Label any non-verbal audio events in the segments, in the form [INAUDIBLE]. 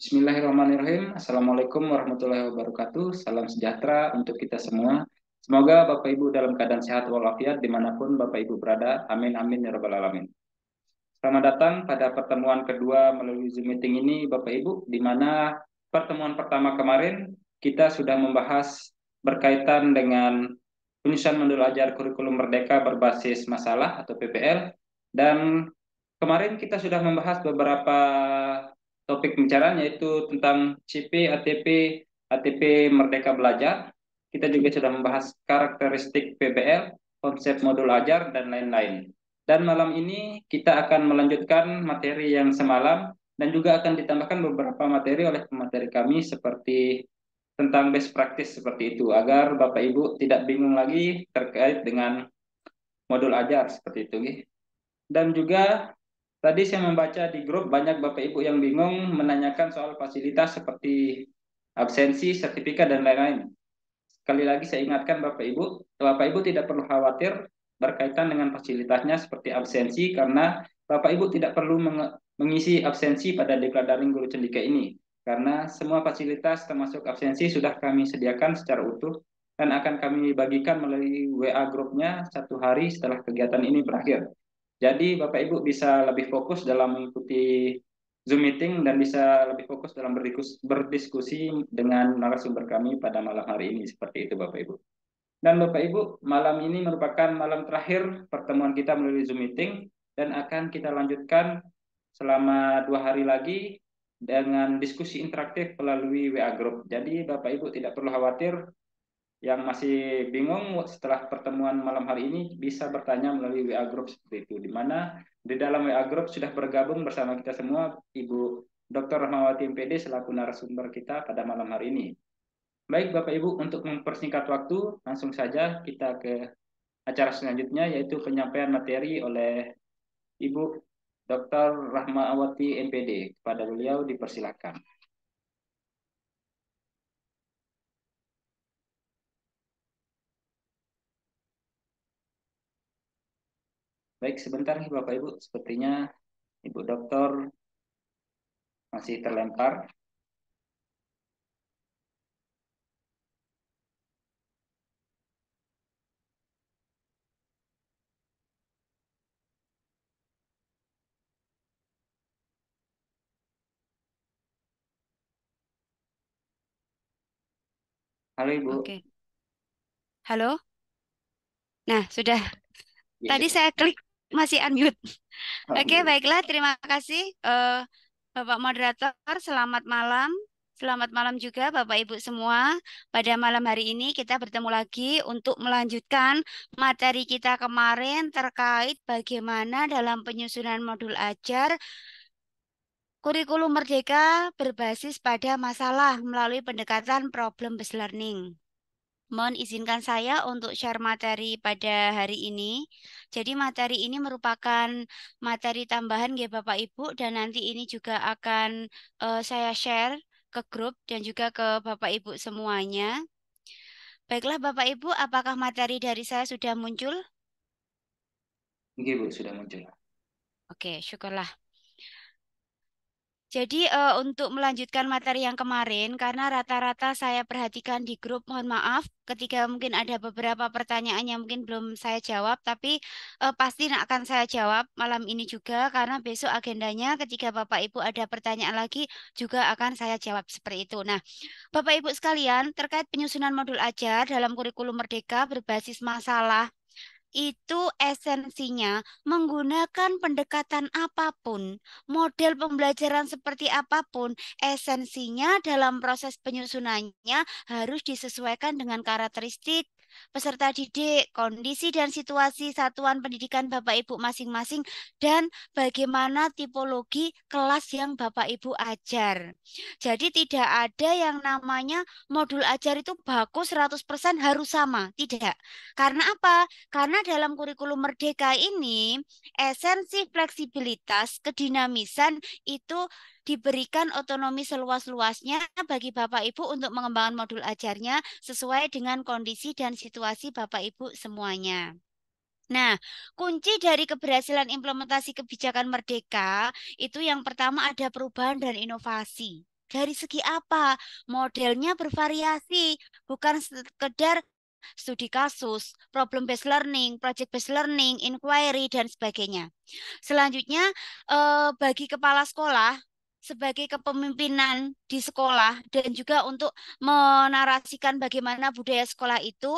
Bismillahirrahmanirrahim. Assalamualaikum warahmatullahi wabarakatuh. Salam sejahtera untuk kita semua. Semoga Bapak Ibu dalam keadaan sehat walafiat dimanapun Bapak Ibu berada. Amin amin ya rabbal alamin. Selamat datang pada pertemuan kedua melalui Zoom meeting ini Bapak Ibu, di mana pertemuan pertama kemarin kita sudah membahas berkaitan dengan penyusunan modul ajar kurikulum merdeka berbasis masalah atau PPL dan kemarin kita sudah membahas beberapa topik pembicaraan yaitu tentang CP, ATP, ATP Merdeka Belajar. Kita juga sudah membahas karakteristik PBL, konsep modul ajar, dan lain-lain. Dan malam ini kita akan melanjutkan materi yang semalam dan juga akan ditambahkan beberapa materi oleh pemateri kami seperti tentang best practice seperti itu agar Bapak Ibu tidak bingung lagi terkait dengan modul ajar seperti itu. Dan juga Tadi saya membaca di grup banyak Bapak Ibu yang bingung menanyakan soal fasilitas seperti absensi, sertifikat, dan lain-lain. Sekali lagi saya ingatkan Bapak Ibu, Bapak Ibu tidak perlu khawatir berkaitan dengan fasilitasnya seperti absensi karena Bapak Ibu tidak perlu mengisi absensi pada deklarasi Guru Cendika ini karena semua fasilitas termasuk absensi sudah kami sediakan secara utuh dan akan kami bagikan melalui WA grupnya satu hari setelah kegiatan ini berakhir. Jadi Bapak Ibu bisa lebih fokus dalam mengikuti Zoom meeting dan bisa lebih fokus dalam berdiskusi dengan narasumber kami pada malam hari ini seperti itu Bapak Ibu. Dan Bapak Ibu, malam ini merupakan malam terakhir pertemuan kita melalui Zoom meeting dan akan kita lanjutkan selama dua hari lagi dengan diskusi interaktif melalui WA Group. Jadi Bapak Ibu tidak perlu khawatir yang masih bingung setelah pertemuan malam hari ini bisa bertanya melalui WA Group seperti itu. Di mana di dalam WA Group sudah bergabung bersama kita semua Ibu Dr. Rahmawati MPD selaku narasumber kita pada malam hari ini. Baik Bapak Ibu, untuk mempersingkat waktu, langsung saja kita ke acara selanjutnya yaitu penyampaian materi oleh Ibu Dr. Rahmawati MPD. Kepada beliau dipersilakan. Baik, sebentar nih Bapak Ibu, sepertinya Ibu dokter masih terlempar. Halo Ibu. Oke. Halo. Nah, sudah. Iya, iya. Tadi saya klik masih unmute. Oke, okay, baiklah. Terima kasih uh, Bapak moderator. Selamat malam. Selamat malam juga Bapak Ibu semua. Pada malam hari ini kita bertemu lagi untuk melanjutkan materi kita kemarin terkait bagaimana dalam penyusunan modul ajar kurikulum merdeka berbasis pada masalah melalui pendekatan problem-based learning. Mohon izinkan saya untuk share materi pada hari ini. Jadi materi ini merupakan materi tambahan ya Bapak Ibu dan nanti ini juga akan uh, saya share ke grup dan juga ke Bapak Ibu semuanya. Baiklah Bapak Ibu, apakah materi dari saya sudah muncul? Oke, sudah muncul. Oke, syukurlah. Jadi uh, untuk melanjutkan materi yang kemarin, karena rata-rata saya perhatikan di grup, mohon maaf ketika mungkin ada beberapa pertanyaan yang mungkin belum saya jawab, tapi uh, pasti akan saya jawab malam ini juga, karena besok agendanya ketika Bapak Ibu ada pertanyaan lagi, juga akan saya jawab seperti itu. Nah, Bapak Ibu sekalian, terkait penyusunan modul ajar dalam kurikulum Merdeka berbasis masalah itu esensinya menggunakan pendekatan apapun, model pembelajaran seperti apapun, esensinya dalam proses penyusunannya harus disesuaikan dengan karakteristik peserta didik, kondisi dan situasi satuan pendidikan Bapak Ibu masing-masing, dan bagaimana tipologi kelas yang Bapak Ibu ajar. Jadi tidak ada yang namanya modul ajar itu baku 100% harus sama, tidak. Karena apa? Karena dalam kurikulum Merdeka ini, esensi fleksibilitas, kedinamisan itu diberikan otonomi seluas-luasnya bagi Bapak Ibu untuk mengembangkan modul ajarnya sesuai dengan kondisi dan situasi Bapak Ibu semuanya. Nah, kunci dari keberhasilan implementasi kebijakan Merdeka itu yang pertama ada perubahan dan inovasi. Dari segi apa? Modelnya bervariasi, bukan sekedar studi kasus, problem based learning, project based learning, inquiry dan sebagainya. Selanjutnya eh, bagi kepala sekolah sebagai kepemimpinan di sekolah dan juga untuk menarasikan bagaimana budaya sekolah itu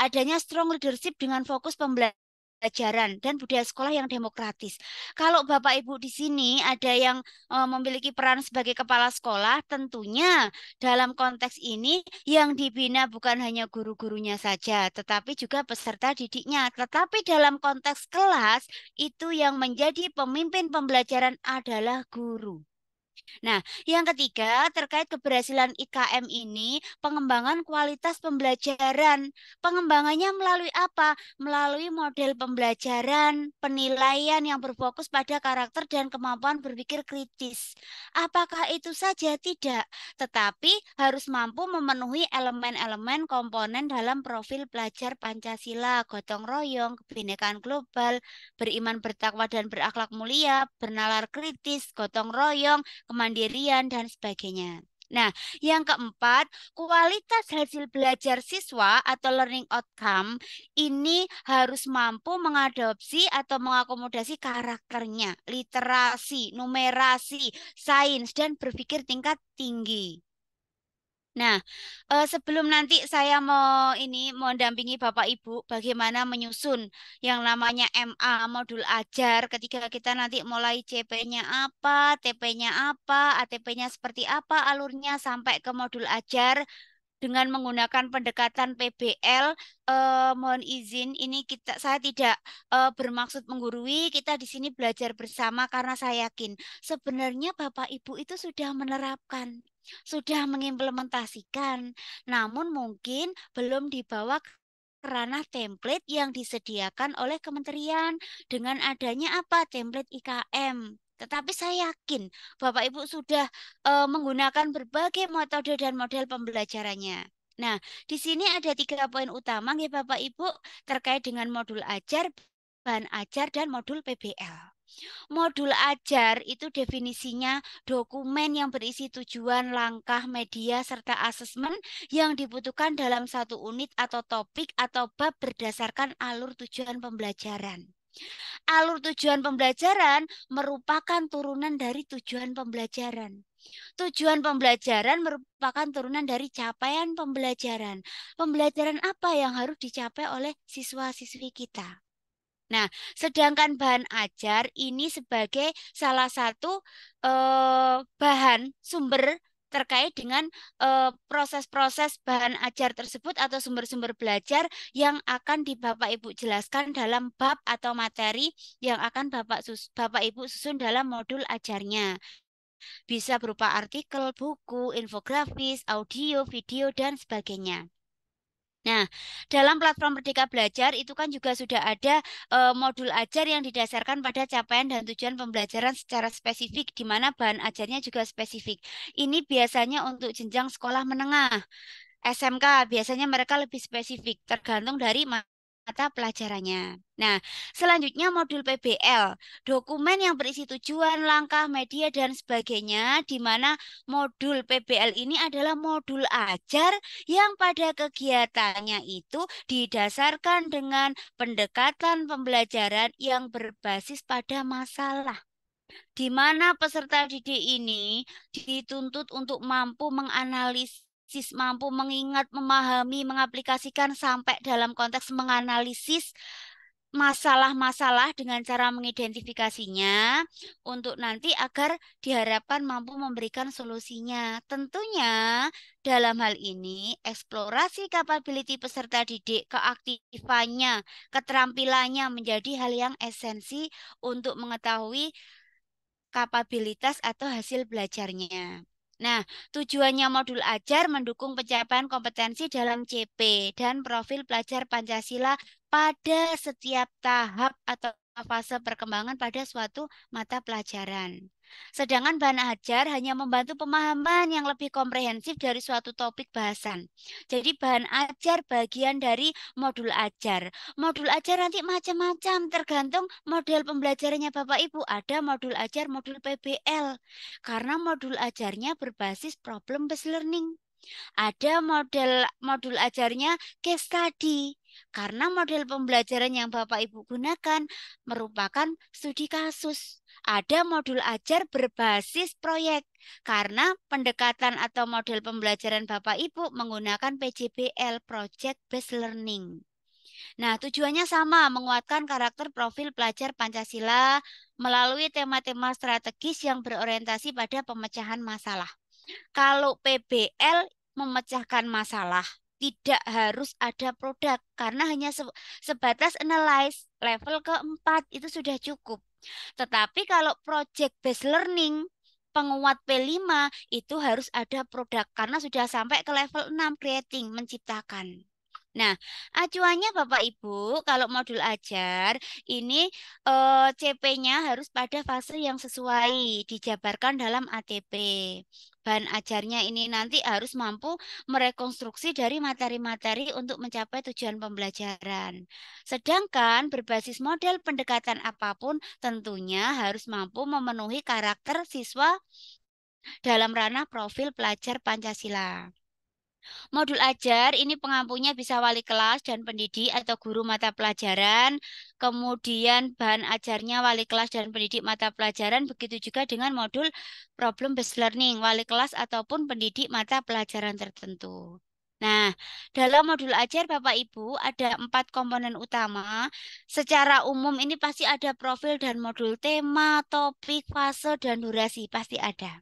adanya strong leadership dengan fokus pembelajaran dan budaya sekolah yang demokratis. Kalau Bapak Ibu di sini ada yang e, memiliki peran sebagai kepala sekolah, tentunya dalam konteks ini yang dibina bukan hanya guru-gurunya saja, tetapi juga peserta didiknya. Tetapi dalam konteks kelas itu yang menjadi pemimpin pembelajaran adalah guru. Nah, yang ketiga terkait keberhasilan IKM ini pengembangan kualitas pembelajaran. Pengembangannya melalui apa? Melalui model pembelajaran, penilaian yang berfokus pada karakter dan kemampuan berpikir kritis. Apakah itu saja? Tidak. Tetapi harus mampu memenuhi elemen-elemen komponen dalam profil pelajar Pancasila, gotong royong, kebinekaan global, beriman bertakwa dan berakhlak mulia, bernalar kritis, gotong royong, kemandirian, dan sebagainya. Nah, yang keempat, kualitas hasil belajar siswa atau learning outcome ini harus mampu mengadopsi atau mengakomodasi karakternya, literasi, numerasi, sains, dan berpikir tingkat tinggi. Nah, eh, sebelum nanti saya mau ini, mau dampingi Bapak Ibu bagaimana menyusun yang namanya MA, modul ajar ketika kita nanti mulai CP-nya apa, TP-nya apa, ATP-nya seperti apa, alurnya sampai ke modul ajar dengan menggunakan pendekatan PBL. Eh, mohon izin, ini kita saya tidak eh, bermaksud menggurui. Kita di sini belajar bersama karena saya yakin sebenarnya Bapak Ibu itu sudah menerapkan, sudah mengimplementasikan, namun mungkin belum dibawa kerana template yang disediakan oleh kementerian dengan adanya apa template IKM tetapi saya yakin Bapak Ibu sudah uh, menggunakan berbagai metode dan model pembelajarannya. Nah, di sini ada tiga poin utama ya Bapak Ibu terkait dengan modul ajar, bahan ajar, dan modul PBL. Modul ajar itu definisinya dokumen yang berisi tujuan, langkah, media, serta asesmen yang dibutuhkan dalam satu unit atau topik atau bab berdasarkan alur tujuan pembelajaran. Alur tujuan pembelajaran merupakan turunan dari tujuan pembelajaran. Tujuan pembelajaran merupakan turunan dari capaian pembelajaran. Pembelajaran apa yang harus dicapai oleh siswa-siswi kita? Nah, sedangkan bahan ajar ini sebagai salah satu eh, bahan sumber terkait dengan eh, proses-proses uh, bahan ajar tersebut atau sumber-sumber belajar yang akan di Bapak Ibu jelaskan dalam bab atau materi yang akan Bapak sus Bapak Ibu susun dalam modul ajarnya. Bisa berupa artikel, buku, infografis, audio, video dan sebagainya. Nah, dalam platform Merdeka Belajar itu kan juga sudah ada e, modul ajar yang didasarkan pada capaian dan tujuan pembelajaran secara spesifik, di mana bahan ajarnya juga spesifik. Ini biasanya untuk jenjang sekolah menengah. SMK biasanya mereka lebih spesifik tergantung dari mata pelajarannya. Nah, selanjutnya modul PBL, dokumen yang berisi tujuan, langkah, media, dan sebagainya, di mana modul PBL ini adalah modul ajar yang pada kegiatannya itu didasarkan dengan pendekatan pembelajaran yang berbasis pada masalah di mana peserta didik ini dituntut untuk mampu menganalisis Sis mampu mengingat, memahami, mengaplikasikan sampai dalam konteks menganalisis masalah-masalah dengan cara mengidentifikasinya untuk nanti agar diharapkan mampu memberikan solusinya. Tentunya dalam hal ini eksplorasi capability peserta didik, keaktifannya, keterampilannya menjadi hal yang esensi untuk mengetahui kapabilitas atau hasil belajarnya. Nah, tujuannya modul ajar mendukung pencapaian kompetensi dalam CP dan profil pelajar Pancasila pada setiap tahap atau fase perkembangan pada suatu mata pelajaran. Sedangkan bahan ajar hanya membantu pemahaman yang lebih komprehensif dari suatu topik bahasan. Jadi bahan ajar bagian dari modul ajar. Modul ajar nanti macam-macam tergantung model pembelajarannya Bapak Ibu. Ada modul ajar, modul PBL. Karena modul ajarnya berbasis problem-based learning. Ada model modul ajarnya case study karena model pembelajaran yang Bapak Ibu gunakan merupakan studi kasus ada modul ajar berbasis proyek karena pendekatan atau model pembelajaran Bapak Ibu menggunakan PJBL (Project Based Learning). Nah, tujuannya sama, menguatkan karakter profil pelajar Pancasila melalui tema-tema strategis yang berorientasi pada pemecahan masalah. Kalau PBL memecahkan masalah, tidak harus ada produk karena hanya sebatas analyze level keempat itu sudah cukup. Tetapi kalau project based learning penguat P5 itu harus ada produk karena sudah sampai ke level 6 creating, menciptakan. Nah, acuannya Bapak Ibu, kalau modul ajar ini eh, CP-nya harus pada fase yang sesuai dijabarkan dalam ATP bahan ajarnya ini nanti harus mampu merekonstruksi dari materi-materi untuk mencapai tujuan pembelajaran. Sedangkan berbasis model pendekatan apapun tentunya harus mampu memenuhi karakter siswa dalam ranah profil pelajar Pancasila. Modul ajar ini pengampunya bisa wali kelas dan pendidik atau guru mata pelajaran. Kemudian bahan ajarnya wali kelas dan pendidik mata pelajaran. Begitu juga dengan modul problem based learning, wali kelas ataupun pendidik mata pelajaran tertentu. Nah, dalam modul ajar Bapak Ibu ada empat komponen utama. Secara umum ini pasti ada profil dan modul tema, topik, fase, dan durasi. Pasti ada.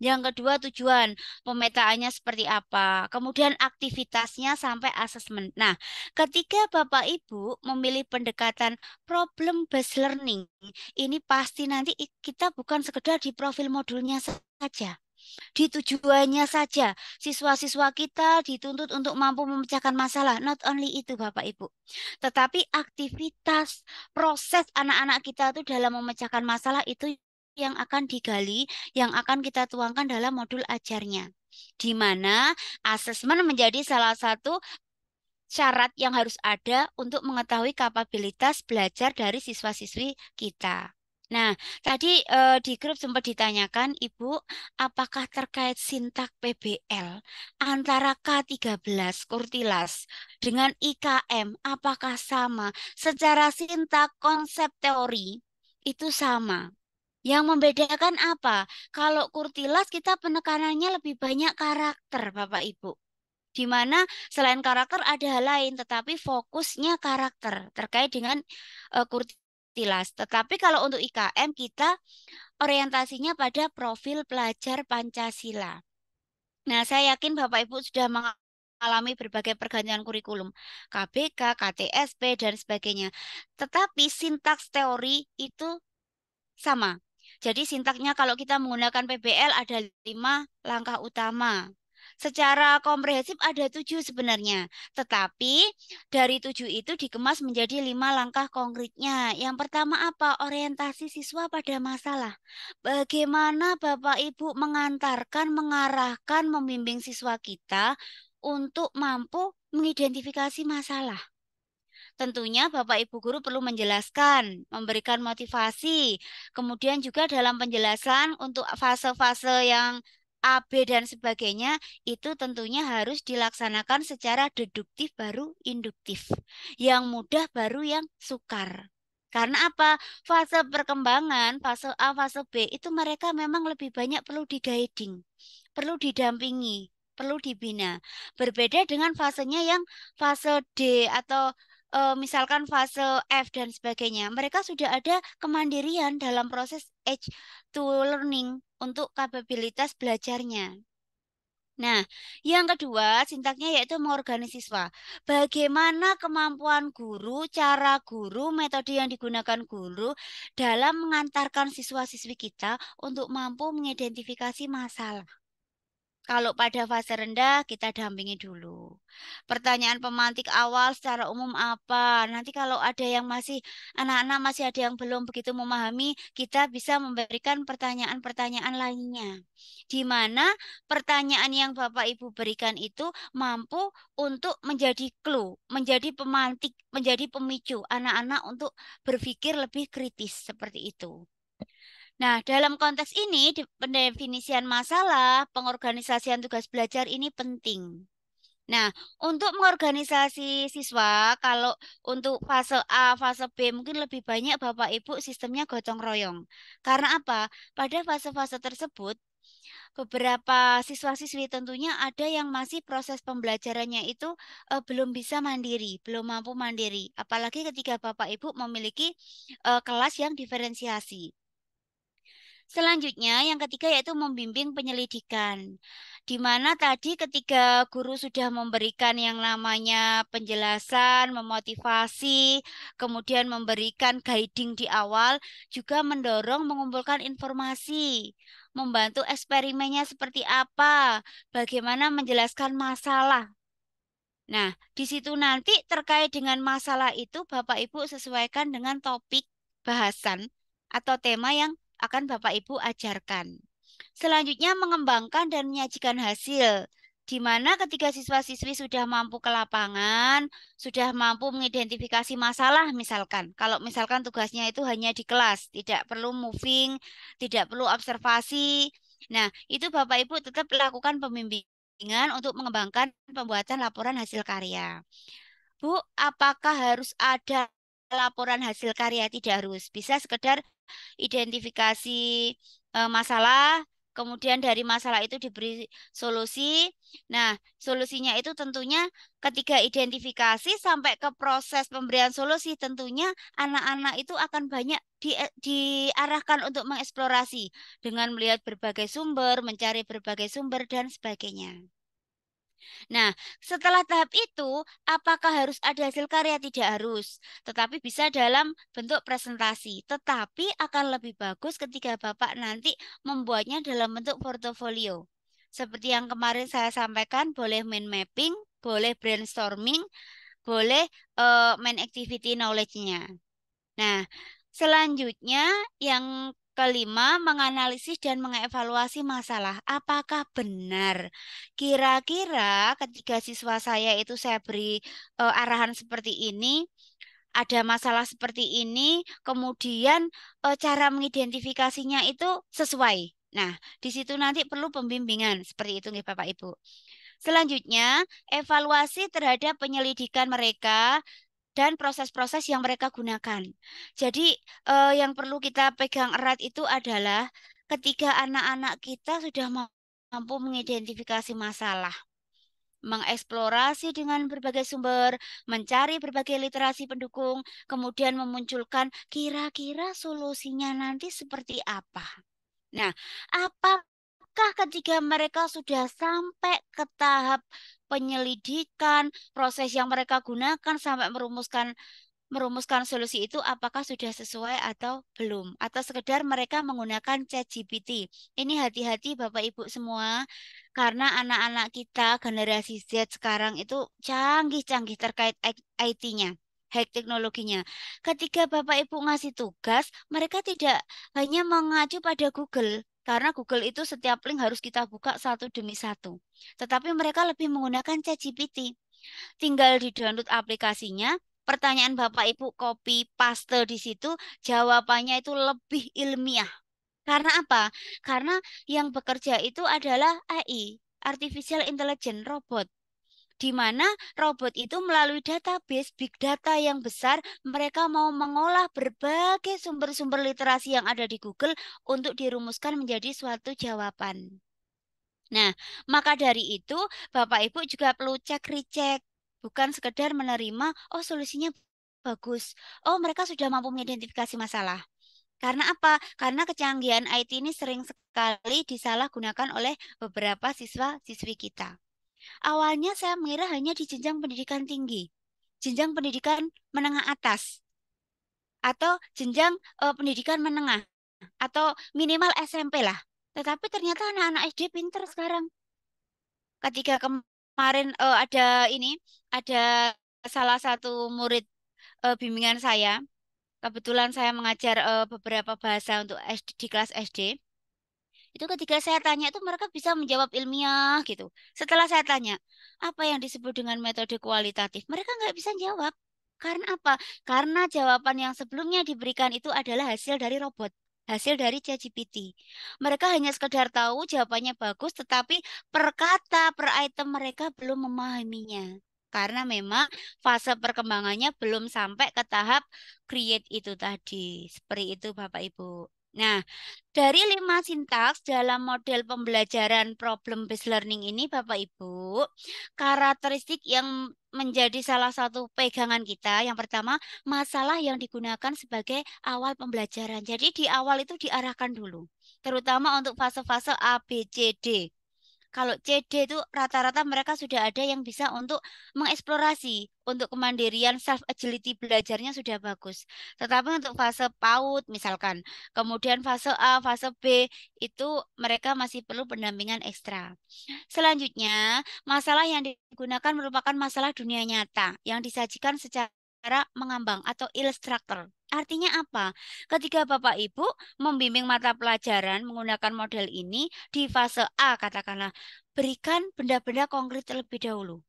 Yang kedua tujuan, pemetaannya seperti apa. Kemudian aktivitasnya sampai asesmen. Nah, ketika Bapak Ibu memilih pendekatan problem based learning, ini pasti nanti kita bukan sekedar di profil modulnya saja di tujuannya saja. Siswa-siswa kita dituntut untuk mampu memecahkan masalah. Not only itu Bapak Ibu. Tetapi aktivitas, proses anak-anak kita itu dalam memecahkan masalah itu yang akan digali, yang akan kita tuangkan dalam modul ajarnya. Di mana asesmen menjadi salah satu syarat yang harus ada untuk mengetahui kapabilitas belajar dari siswa-siswi kita. Nah, tadi e, di grup sempat ditanyakan, Ibu, apakah terkait sintak PBL antara K13 Kurtilas dengan IKM apakah sama? Secara sintak konsep teori itu sama. Yang membedakan apa? Kalau kurtilas kita penekanannya lebih banyak karakter, Bapak Ibu. Di mana selain karakter ada hal lain, tetapi fokusnya karakter terkait dengan uh, kurtilas. Tetapi kalau untuk IKM kita orientasinya pada profil pelajar Pancasila. Nah, saya yakin Bapak Ibu sudah mengalami berbagai pergantian kurikulum, KBK, KTSP, dan sebagainya. Tetapi sintaks teori itu sama, jadi sintaknya kalau kita menggunakan PBL ada lima langkah utama. Secara komprehensif ada tujuh sebenarnya, tetapi dari tujuh itu dikemas menjadi lima langkah konkretnya. Yang pertama apa? Orientasi siswa pada masalah. Bagaimana Bapak Ibu mengantarkan, mengarahkan, membimbing siswa kita untuk mampu mengidentifikasi masalah. Tentunya Bapak Ibu guru perlu menjelaskan, memberikan motivasi. Kemudian juga dalam penjelasan untuk fase-fase yang A, B, dan sebagainya itu tentunya harus dilaksanakan secara deduktif baru induktif. Yang mudah baru yang sukar. Karena apa? Fase perkembangan, fase A, fase B itu mereka memang lebih banyak perlu diguiding, perlu didampingi, perlu dibina. Berbeda dengan fasenya yang fase D atau uh, misalkan fase F dan sebagainya, mereka sudah ada kemandirian dalam proses edge to learning untuk kapabilitas belajarnya. Nah, yang kedua sintaknya yaitu mengorganis siswa. Bagaimana kemampuan guru, cara guru, metode yang digunakan guru dalam mengantarkan siswa-siswi kita untuk mampu mengidentifikasi masalah. Kalau pada fase rendah, kita dampingi dulu. Pertanyaan pemantik awal secara umum apa? Nanti kalau ada yang masih, anak-anak masih ada yang belum begitu memahami, kita bisa memberikan pertanyaan-pertanyaan lainnya. Di mana pertanyaan yang Bapak Ibu berikan itu mampu untuk menjadi clue, menjadi pemantik, menjadi pemicu anak-anak untuk berpikir lebih kritis seperti itu. Nah, dalam konteks ini, pendefinisian masalah pengorganisasian tugas belajar ini penting. Nah, untuk mengorganisasi siswa, kalau untuk fase A, fase B, mungkin lebih banyak Bapak Ibu sistemnya gotong royong. Karena apa? Pada fase-fase tersebut, beberapa siswa-siswi tentunya ada yang masih proses pembelajarannya itu eh, belum bisa mandiri, belum mampu mandiri. Apalagi ketika Bapak Ibu memiliki eh, kelas yang diferensiasi. Selanjutnya yang ketiga yaitu membimbing penyelidikan. Di mana tadi ketika guru sudah memberikan yang namanya penjelasan, memotivasi, kemudian memberikan guiding di awal, juga mendorong mengumpulkan informasi membantu eksperimennya seperti apa, bagaimana menjelaskan masalah. Nah, di situ nanti terkait dengan masalah itu Bapak Ibu sesuaikan dengan topik bahasan atau tema yang akan Bapak Ibu ajarkan. Selanjutnya mengembangkan dan menyajikan hasil di mana ketika siswa-siswi sudah mampu ke lapangan, sudah mampu mengidentifikasi masalah misalkan. Kalau misalkan tugasnya itu hanya di kelas, tidak perlu moving, tidak perlu observasi. Nah, itu Bapak Ibu tetap lakukan pembimbingan untuk mengembangkan pembuatan laporan hasil karya. Bu, apakah harus ada laporan hasil karya? Tidak harus. Bisa sekedar identifikasi e, masalah, kemudian dari masalah itu diberi solusi. Nah, solusinya itu tentunya ketika identifikasi sampai ke proses pemberian solusi tentunya anak-anak itu akan banyak di, diarahkan untuk mengeksplorasi dengan melihat berbagai sumber, mencari berbagai sumber dan sebagainya. Nah, setelah tahap itu, apakah harus ada hasil karya? Tidak harus, tetapi bisa dalam bentuk presentasi. Tetapi akan lebih bagus ketika Bapak nanti membuatnya dalam bentuk portofolio. Seperti yang kemarin saya sampaikan, boleh main mapping, boleh brainstorming, boleh uh, main activity knowledge-nya. Nah, selanjutnya yang Kelima, menganalisis dan mengevaluasi masalah. Apakah benar? Kira-kira ketika siswa saya itu saya beri e, arahan seperti ini, ada masalah seperti ini, kemudian e, cara mengidentifikasinya itu sesuai. Nah, di situ nanti perlu pembimbingan seperti itu nih Bapak Ibu. Selanjutnya, evaluasi terhadap penyelidikan mereka dan proses-proses yang mereka gunakan. Jadi eh, yang perlu kita pegang erat itu adalah ketika anak-anak kita sudah mampu mengidentifikasi masalah, mengeksplorasi dengan berbagai sumber, mencari berbagai literasi pendukung, kemudian memunculkan kira-kira solusinya nanti seperti apa. Nah, apa apakah ketika mereka sudah sampai ke tahap penyelidikan, proses yang mereka gunakan sampai merumuskan merumuskan solusi itu apakah sudah sesuai atau belum atau sekedar mereka menggunakan ChatGPT. Ini hati-hati Bapak Ibu semua karena anak-anak kita generasi Z sekarang itu canggih-canggih terkait IT-nya hack teknologinya. Ketika Bapak Ibu ngasih tugas, mereka tidak hanya mengacu pada Google karena Google itu setiap link harus kita buka satu demi satu. Tetapi mereka lebih menggunakan ChatGPT. Tinggal di-download aplikasinya, pertanyaan Bapak Ibu copy paste di situ, jawabannya itu lebih ilmiah. Karena apa? Karena yang bekerja itu adalah AI, artificial intelligence, robot di mana robot itu melalui database big data yang besar, mereka mau mengolah berbagai sumber-sumber literasi yang ada di Google untuk dirumuskan menjadi suatu jawaban. Nah, maka dari itu Bapak Ibu juga perlu cek recheck bukan sekedar menerima oh solusinya bagus. Oh, mereka sudah mampu mengidentifikasi masalah. Karena apa? Karena kecanggihan IT ini sering sekali disalahgunakan oleh beberapa siswa-siswi kita. Awalnya saya mengira hanya di jenjang pendidikan tinggi, jenjang pendidikan menengah atas, atau jenjang uh, pendidikan menengah, atau minimal SMP lah. Tetapi ternyata anak-anak SD pinter sekarang. Ketika kemarin uh, ada ini, ada salah satu murid uh, bimbingan saya, kebetulan saya mengajar uh, beberapa bahasa untuk SD, di kelas SD itu ketika saya tanya itu mereka bisa menjawab ilmiah gitu. Setelah saya tanya apa yang disebut dengan metode kualitatif, mereka nggak bisa jawab. Karena apa? Karena jawaban yang sebelumnya diberikan itu adalah hasil dari robot, hasil dari ChatGPT. Mereka hanya sekedar tahu jawabannya bagus, tetapi per kata, per item mereka belum memahaminya. Karena memang fase perkembangannya belum sampai ke tahap create itu tadi. Seperti itu Bapak Ibu. Nah, dari lima sintaks dalam model pembelajaran problem-based learning ini, Bapak Ibu, karakteristik yang menjadi salah satu pegangan kita, yang pertama, masalah yang digunakan sebagai awal pembelajaran. Jadi di awal itu diarahkan dulu, terutama untuk fase-fase A, B, C, D. Kalau CD itu rata-rata mereka sudah ada yang bisa untuk mengeksplorasi, untuk kemandirian self agility belajarnya sudah bagus. Tetapi untuk fase PAUD misalkan, kemudian fase A, fase B itu mereka masih perlu pendampingan ekstra. Selanjutnya, masalah yang digunakan merupakan masalah dunia nyata yang disajikan secara cara mengambang atau illustrator. Artinya apa? Ketika Bapak Ibu membimbing mata pelajaran menggunakan model ini di fase A katakanlah berikan benda-benda konkret terlebih dahulu.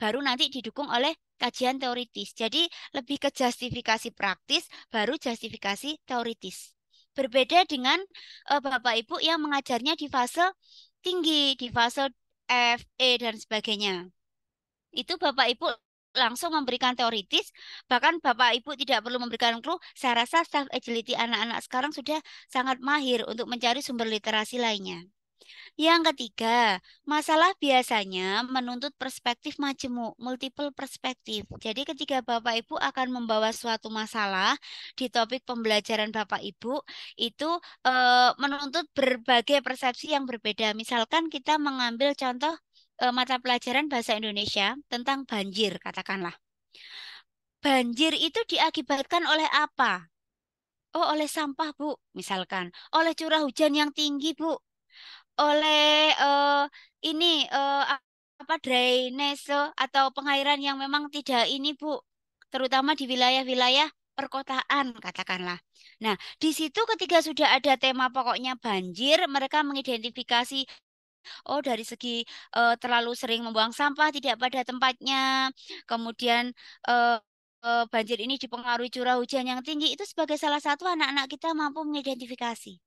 Baru nanti didukung oleh kajian teoritis. Jadi lebih ke justifikasi praktis baru justifikasi teoritis. Berbeda dengan uh, Bapak Ibu yang mengajarnya di fase tinggi, di fase fe dan sebagainya. Itu Bapak Ibu langsung memberikan teoritis, bahkan Bapak Ibu tidak perlu memberikan clue, saya rasa staff agility anak-anak sekarang sudah sangat mahir untuk mencari sumber literasi lainnya. Yang ketiga, masalah biasanya menuntut perspektif majemuk, multiple perspektif. Jadi ketika Bapak Ibu akan membawa suatu masalah di topik pembelajaran Bapak Ibu, itu e, menuntut berbagai persepsi yang berbeda. Misalkan kita mengambil contoh uh, mata pelajaran bahasa Indonesia tentang banjir, katakanlah. Banjir itu diakibatkan oleh apa? Oh, oleh sampah, Bu, misalkan. Oleh curah hujan yang tinggi, Bu. Oleh uh, ini uh, apa drainase atau pengairan yang memang tidak ini, Bu. Terutama di wilayah-wilayah perkotaan, katakanlah. Nah, di situ ketika sudah ada tema pokoknya banjir, mereka mengidentifikasi Oh, dari segi, uh, terlalu sering membuang sampah tidak pada tempatnya, kemudian, uh, uh, banjir ini dipengaruhi curah hujan yang tinggi, itu sebagai salah satu anak-anak kita mampu mengidentifikasi.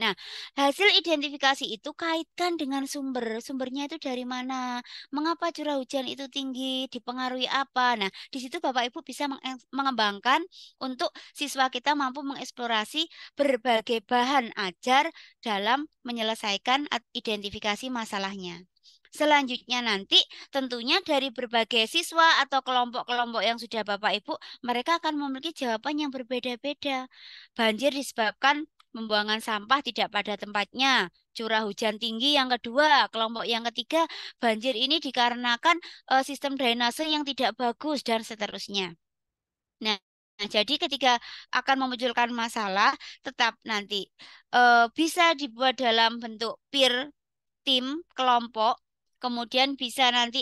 Nah, hasil identifikasi itu kaitkan dengan sumber. Sumbernya itu dari mana? Mengapa curah hujan itu tinggi? Dipengaruhi apa? Nah, di situ Bapak Ibu bisa mengembangkan untuk siswa kita mampu mengeksplorasi berbagai bahan ajar dalam menyelesaikan identifikasi masalahnya. Selanjutnya nanti tentunya dari berbagai siswa atau kelompok-kelompok yang sudah Bapak Ibu, mereka akan memiliki jawaban yang berbeda-beda. Banjir disebabkan pembuangan sampah tidak pada tempatnya, curah hujan tinggi yang kedua, kelompok yang ketiga, banjir ini dikarenakan uh, sistem drainase yang tidak bagus dan seterusnya. Nah, Nah, jadi ketika akan memunculkan masalah, tetap nanti uh, bisa dibuat dalam bentuk peer, tim, kelompok, kemudian bisa nanti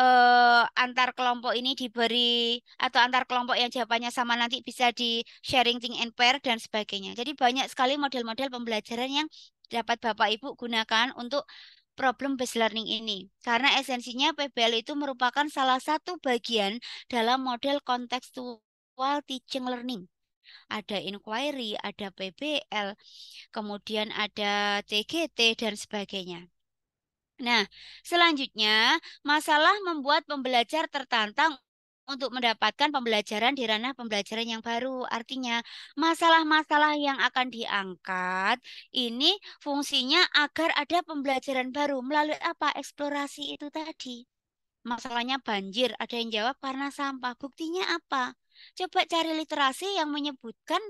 eh, antar kelompok ini diberi atau antar kelompok yang jawabannya sama nanti bisa di sharing think and pair dan sebagainya. Jadi banyak sekali model-model pembelajaran yang dapat Bapak Ibu gunakan untuk problem based learning ini. Karena esensinya PBL itu merupakan salah satu bagian dalam model kontekstual teaching learning ada inquiry, ada PBL, kemudian ada TGT dan sebagainya. Nah, selanjutnya masalah membuat pembelajar tertantang untuk mendapatkan pembelajaran di ranah pembelajaran yang baru. Artinya, masalah-masalah yang akan diangkat ini fungsinya agar ada pembelajaran baru melalui apa? Eksplorasi itu tadi. Masalahnya banjir, ada yang jawab karena sampah. Buktinya apa? Coba cari literasi yang menyebutkan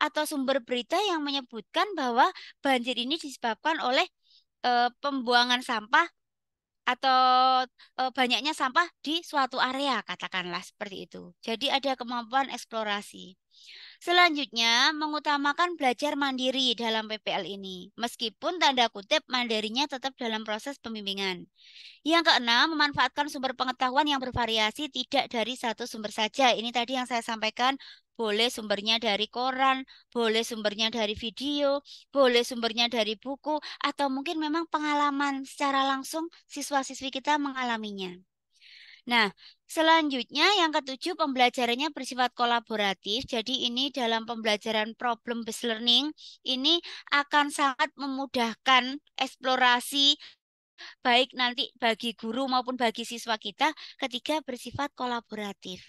atau sumber berita yang menyebutkan bahwa banjir ini disebabkan oleh e, pembuangan sampah atau e, banyaknya sampah di suatu area katakanlah seperti itu. Jadi ada kemampuan eksplorasi. Selanjutnya, mengutamakan belajar mandiri dalam PPL ini, meskipun tanda kutip mandirinya tetap dalam proses pembimbingan. Yang keenam, memanfaatkan sumber pengetahuan yang bervariasi tidak dari satu sumber saja. Ini tadi yang saya sampaikan boleh sumbernya dari koran, boleh sumbernya dari video, boleh sumbernya dari buku, atau mungkin memang pengalaman secara langsung siswa-siswi kita mengalaminya. Nah, selanjutnya yang ketujuh pembelajarannya bersifat kolaboratif. Jadi ini dalam pembelajaran problem-based learning ini akan sangat memudahkan eksplorasi baik nanti bagi guru maupun bagi siswa kita ketika bersifat kolaboratif.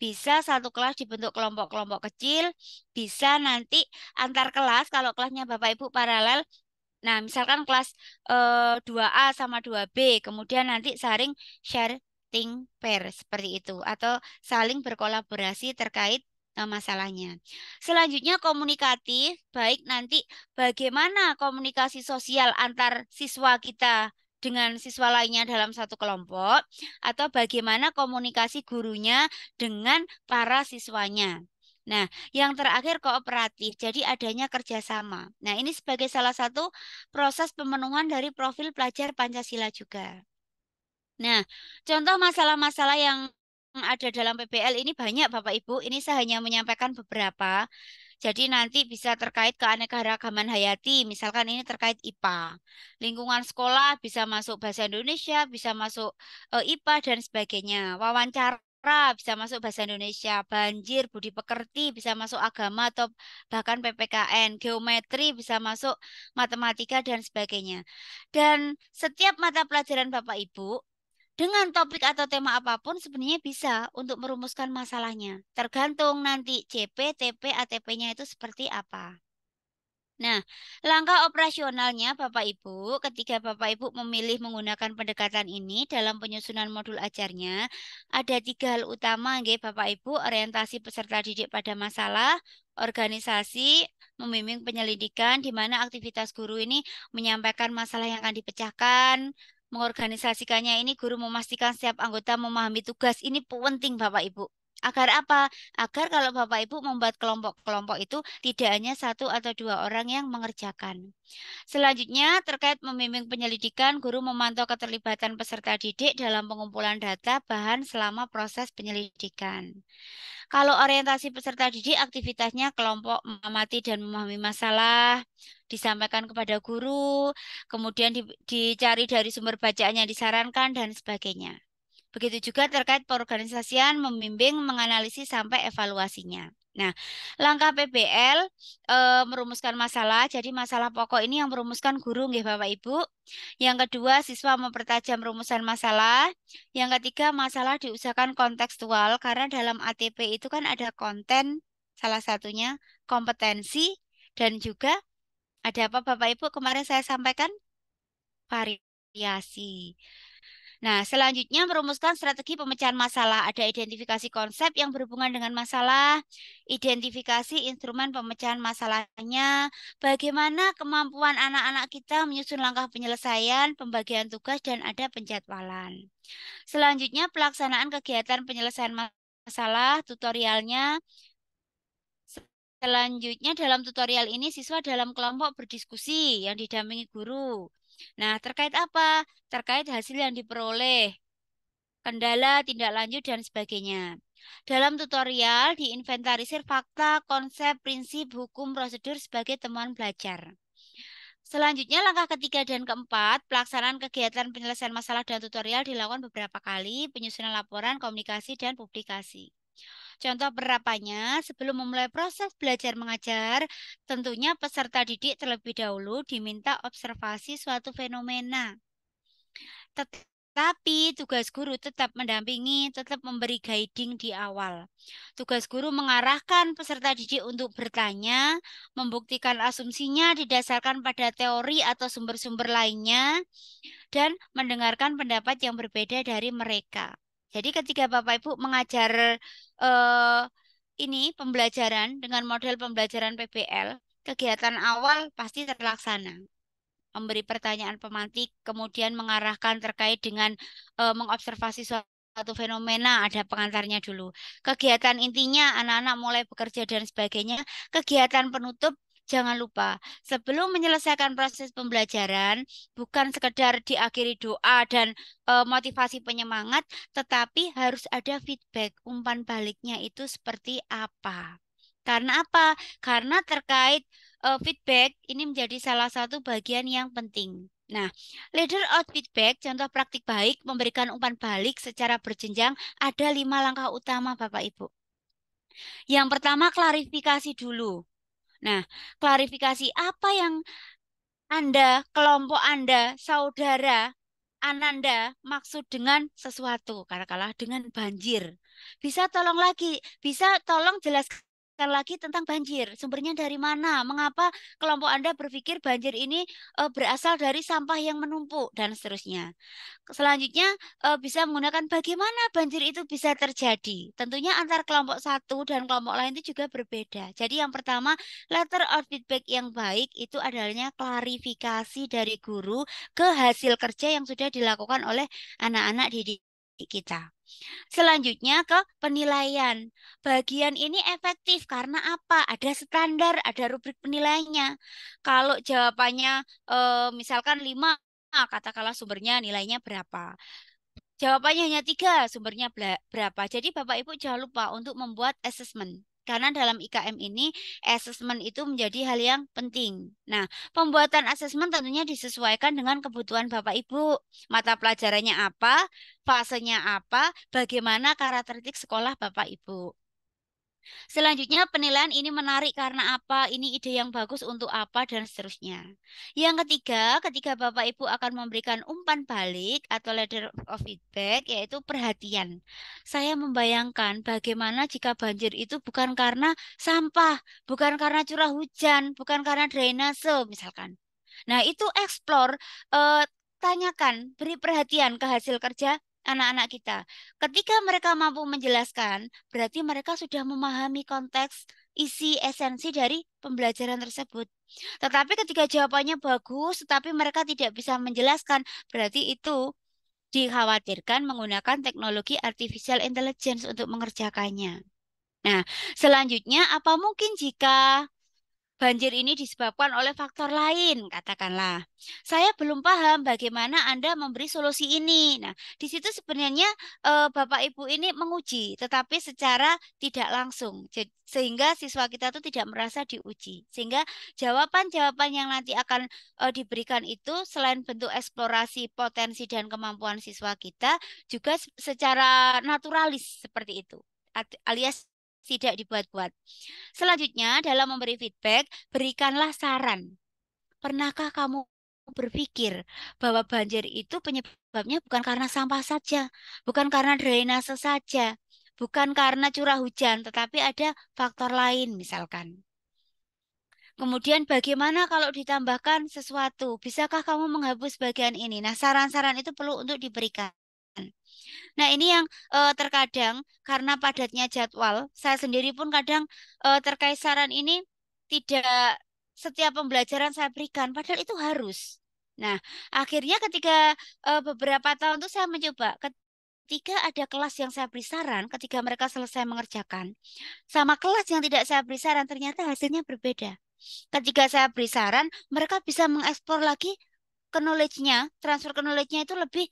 Bisa satu kelas dibentuk kelompok-kelompok kecil, bisa nanti antar kelas kalau kelasnya Bapak Ibu paralel. Nah, misalkan kelas eh, 2A sama 2B, kemudian nanti saring share think pair seperti itu atau saling berkolaborasi terkait eh, masalahnya. Selanjutnya komunikatif, baik nanti bagaimana komunikasi sosial antar siswa kita dengan siswa lainnya dalam satu kelompok atau bagaimana komunikasi gurunya dengan para siswanya. Nah, yang terakhir kooperatif, jadi adanya kerjasama. Nah, ini sebagai salah satu proses pemenuhan dari profil pelajar Pancasila juga. Nah, contoh masalah-masalah yang ada dalam PPL ini banyak Bapak Ibu, ini saya hanya menyampaikan beberapa. Jadi nanti bisa terkait keanekaragaman hayati, misalkan ini terkait IPA. Lingkungan sekolah bisa masuk bahasa Indonesia, bisa masuk uh, eh, IPA dan sebagainya. Wawancara bisa masuk bahasa Indonesia, banjir, budi pekerti bisa masuk agama atau bahkan PPKN, geometri bisa masuk matematika dan sebagainya. Dan setiap mata pelajaran Bapak Ibu dengan topik atau tema apapun sebenarnya bisa untuk merumuskan masalahnya. Tergantung nanti CP, TP, ATP-nya itu seperti apa. Nah, langkah operasionalnya Bapak Ibu, ketika Bapak Ibu memilih menggunakan pendekatan ini dalam penyusunan modul ajarnya, ada tiga hal utama, nggih Bapak Ibu, orientasi peserta didik pada masalah, organisasi, membimbing penyelidikan, di mana aktivitas guru ini menyampaikan masalah yang akan dipecahkan, mengorganisasikannya ini guru memastikan setiap anggota memahami tugas. Ini penting Bapak Ibu. Agar apa? Agar kalau Bapak Ibu membuat kelompok-kelompok itu tidak hanya satu atau dua orang yang mengerjakan. Selanjutnya, terkait membimbing penyelidikan, guru memantau keterlibatan peserta didik dalam pengumpulan data bahan selama proses penyelidikan. Kalau orientasi peserta didik, aktivitasnya kelompok mengamati dan memahami masalah, disampaikan kepada guru, kemudian dicari dari sumber bacaan yang disarankan, dan sebagainya. Begitu juga terkait perorganisasian, membimbing, menganalisis sampai evaluasinya. Nah, langkah PBL e, eh, merumuskan masalah. Jadi masalah pokok ini yang merumuskan guru nggih Bapak Ibu. Yang kedua, siswa mempertajam rumusan masalah. Yang ketiga, masalah diusahakan kontekstual karena dalam ATP itu kan ada konten salah satunya kompetensi dan juga ada apa Bapak Ibu kemarin saya sampaikan variasi. Nah, selanjutnya merumuskan strategi pemecahan masalah. Ada identifikasi konsep yang berhubungan dengan masalah, identifikasi instrumen pemecahan masalahnya, bagaimana kemampuan anak-anak kita menyusun langkah penyelesaian, pembagian tugas, dan ada penjadwalan. Selanjutnya, pelaksanaan kegiatan penyelesaian masalah, tutorialnya, Selanjutnya dalam tutorial ini siswa dalam kelompok berdiskusi yang didampingi guru. Nah, terkait apa? Terkait hasil yang diperoleh, kendala, tindak lanjut, dan sebagainya. Dalam tutorial, diinventarisir fakta, konsep, prinsip, hukum, prosedur sebagai temuan belajar. Selanjutnya, langkah ketiga dan keempat, pelaksanaan kegiatan penyelesaian masalah dan tutorial dilakukan beberapa kali, penyusunan laporan, komunikasi, dan publikasi. Contoh berapanya? sebelum memulai proses belajar mengajar, tentunya peserta didik terlebih dahulu diminta observasi suatu fenomena. Tetapi tugas guru tetap mendampingi, tetap memberi guiding di awal. Tugas guru mengarahkan peserta didik untuk bertanya, membuktikan asumsinya didasarkan pada teori atau sumber-sumber lainnya, dan mendengarkan pendapat yang berbeda dari mereka. Jadi ketika Bapak Ibu mengajar eh, ini pembelajaran dengan model pembelajaran PBL, kegiatan awal pasti terlaksana. Memberi pertanyaan pemantik, kemudian mengarahkan terkait dengan eh, mengobservasi suatu fenomena ada pengantarnya dulu. Kegiatan intinya anak-anak mulai bekerja dan sebagainya. Kegiatan penutup Jangan lupa, sebelum menyelesaikan proses pembelajaran, bukan sekedar diakhiri doa dan e, motivasi penyemangat, tetapi harus ada feedback umpan baliknya itu seperti apa. Karena apa? Karena terkait e, feedback ini menjadi salah satu bagian yang penting. Nah, leader out feedback, contoh praktik baik, memberikan umpan balik secara berjenjang, ada lima langkah utama Bapak Ibu. Yang pertama, klarifikasi dulu. Nah, klarifikasi apa yang Anda, kelompok Anda, saudara, Ananda maksud dengan sesuatu, kalah dengan banjir. Bisa tolong lagi, bisa tolong jelaskan lagi tentang banjir. Sumbernya dari mana? Mengapa kelompok Anda berpikir banjir ini e, berasal dari sampah yang menumpuk dan seterusnya. Selanjutnya e, bisa menggunakan bagaimana banjir itu bisa terjadi. Tentunya antar kelompok satu dan kelompok lain itu juga berbeda. Jadi yang pertama, letter of feedback yang baik itu adanya klarifikasi dari guru ke hasil kerja yang sudah dilakukan oleh anak-anak didik kita. Selanjutnya ke penilaian. Bagian ini efektif karena apa? Ada standar, ada rubrik penilaiannya. Kalau jawabannya eh, misalkan 5, ah, katakanlah sumbernya nilainya berapa. Jawabannya hanya tiga, sumbernya berapa. Jadi Bapak Ibu jangan lupa untuk membuat assessment. Karena dalam IKM ini assessment itu menjadi hal yang penting. Nah, pembuatan assessment tentunya disesuaikan dengan kebutuhan Bapak Ibu. Mata pelajarannya apa, fasenya apa, bagaimana karakteristik sekolah Bapak Ibu. Selanjutnya penilaian ini menarik karena apa, ini ide yang bagus untuk apa, dan seterusnya. Yang ketiga, ketika Bapak Ibu akan memberikan umpan balik atau letter of feedback, yaitu perhatian. Saya membayangkan bagaimana jika banjir itu bukan karena sampah, bukan karena curah hujan, bukan karena drainase misalkan. Nah itu explore, eh, tanyakan, beri perhatian ke hasil kerja anak-anak kita. Ketika mereka mampu menjelaskan, berarti mereka sudah memahami konteks isi esensi dari pembelajaran tersebut. Tetapi ketika jawabannya bagus, tetapi mereka tidak bisa menjelaskan, berarti itu dikhawatirkan menggunakan teknologi artificial intelligence untuk mengerjakannya. Nah, selanjutnya apa mungkin jika Banjir ini disebabkan oleh faktor lain, katakanlah. Saya belum paham bagaimana Anda memberi solusi ini. Nah, di situ sebenarnya e, Bapak Ibu ini menguji, tetapi secara tidak langsung. sehingga siswa kita itu tidak merasa diuji. Sehingga jawaban-jawaban yang nanti akan e, diberikan itu selain bentuk eksplorasi potensi dan kemampuan siswa kita, juga secara naturalis seperti itu alias tidak dibuat-buat. Selanjutnya, dalam memberi feedback, berikanlah saran. Pernahkah kamu berpikir bahwa banjir itu penyebabnya bukan karena sampah saja, bukan karena drainase saja, bukan karena curah hujan, tetapi ada faktor lain misalkan. Kemudian bagaimana kalau ditambahkan sesuatu? Bisakah kamu menghapus bagian ini? Nah, saran-saran itu perlu untuk diberikan. Nah, ini yang eh, terkadang karena padatnya jadwal, saya sendiri pun kadang eh, terkait saran ini tidak setiap pembelajaran saya berikan, padahal itu harus. Nah, akhirnya ketika eh, beberapa tahun itu saya mencoba ketika ada kelas yang saya beri saran, ketika mereka selesai mengerjakan, sama kelas yang tidak saya beri saran ternyata hasilnya berbeda. Ketika saya beri saran, mereka bisa mengeksplor lagi knowledge-nya, transfer knowledge-nya itu lebih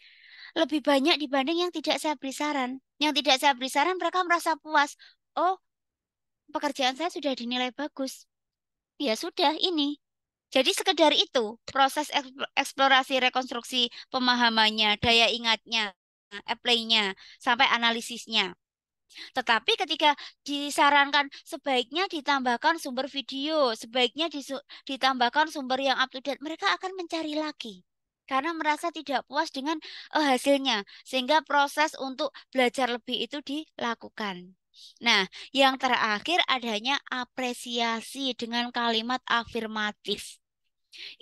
lebih banyak dibanding yang tidak saya beri saran. Yang tidak saya beri saran mereka merasa puas. Oh, pekerjaan saya sudah dinilai bagus. Ya sudah, ini. Jadi sekedar itu proses eksplorasi rekonstruksi pemahamannya, daya ingatnya, apply-nya, sampai analisisnya. Tetapi ketika disarankan sebaiknya ditambahkan sumber video, sebaiknya ditambahkan sumber yang up to date, mereka akan mencari lagi karena merasa tidak puas dengan uh, hasilnya sehingga proses untuk belajar lebih itu dilakukan. Nah, yang terakhir adanya apresiasi dengan kalimat afirmatif.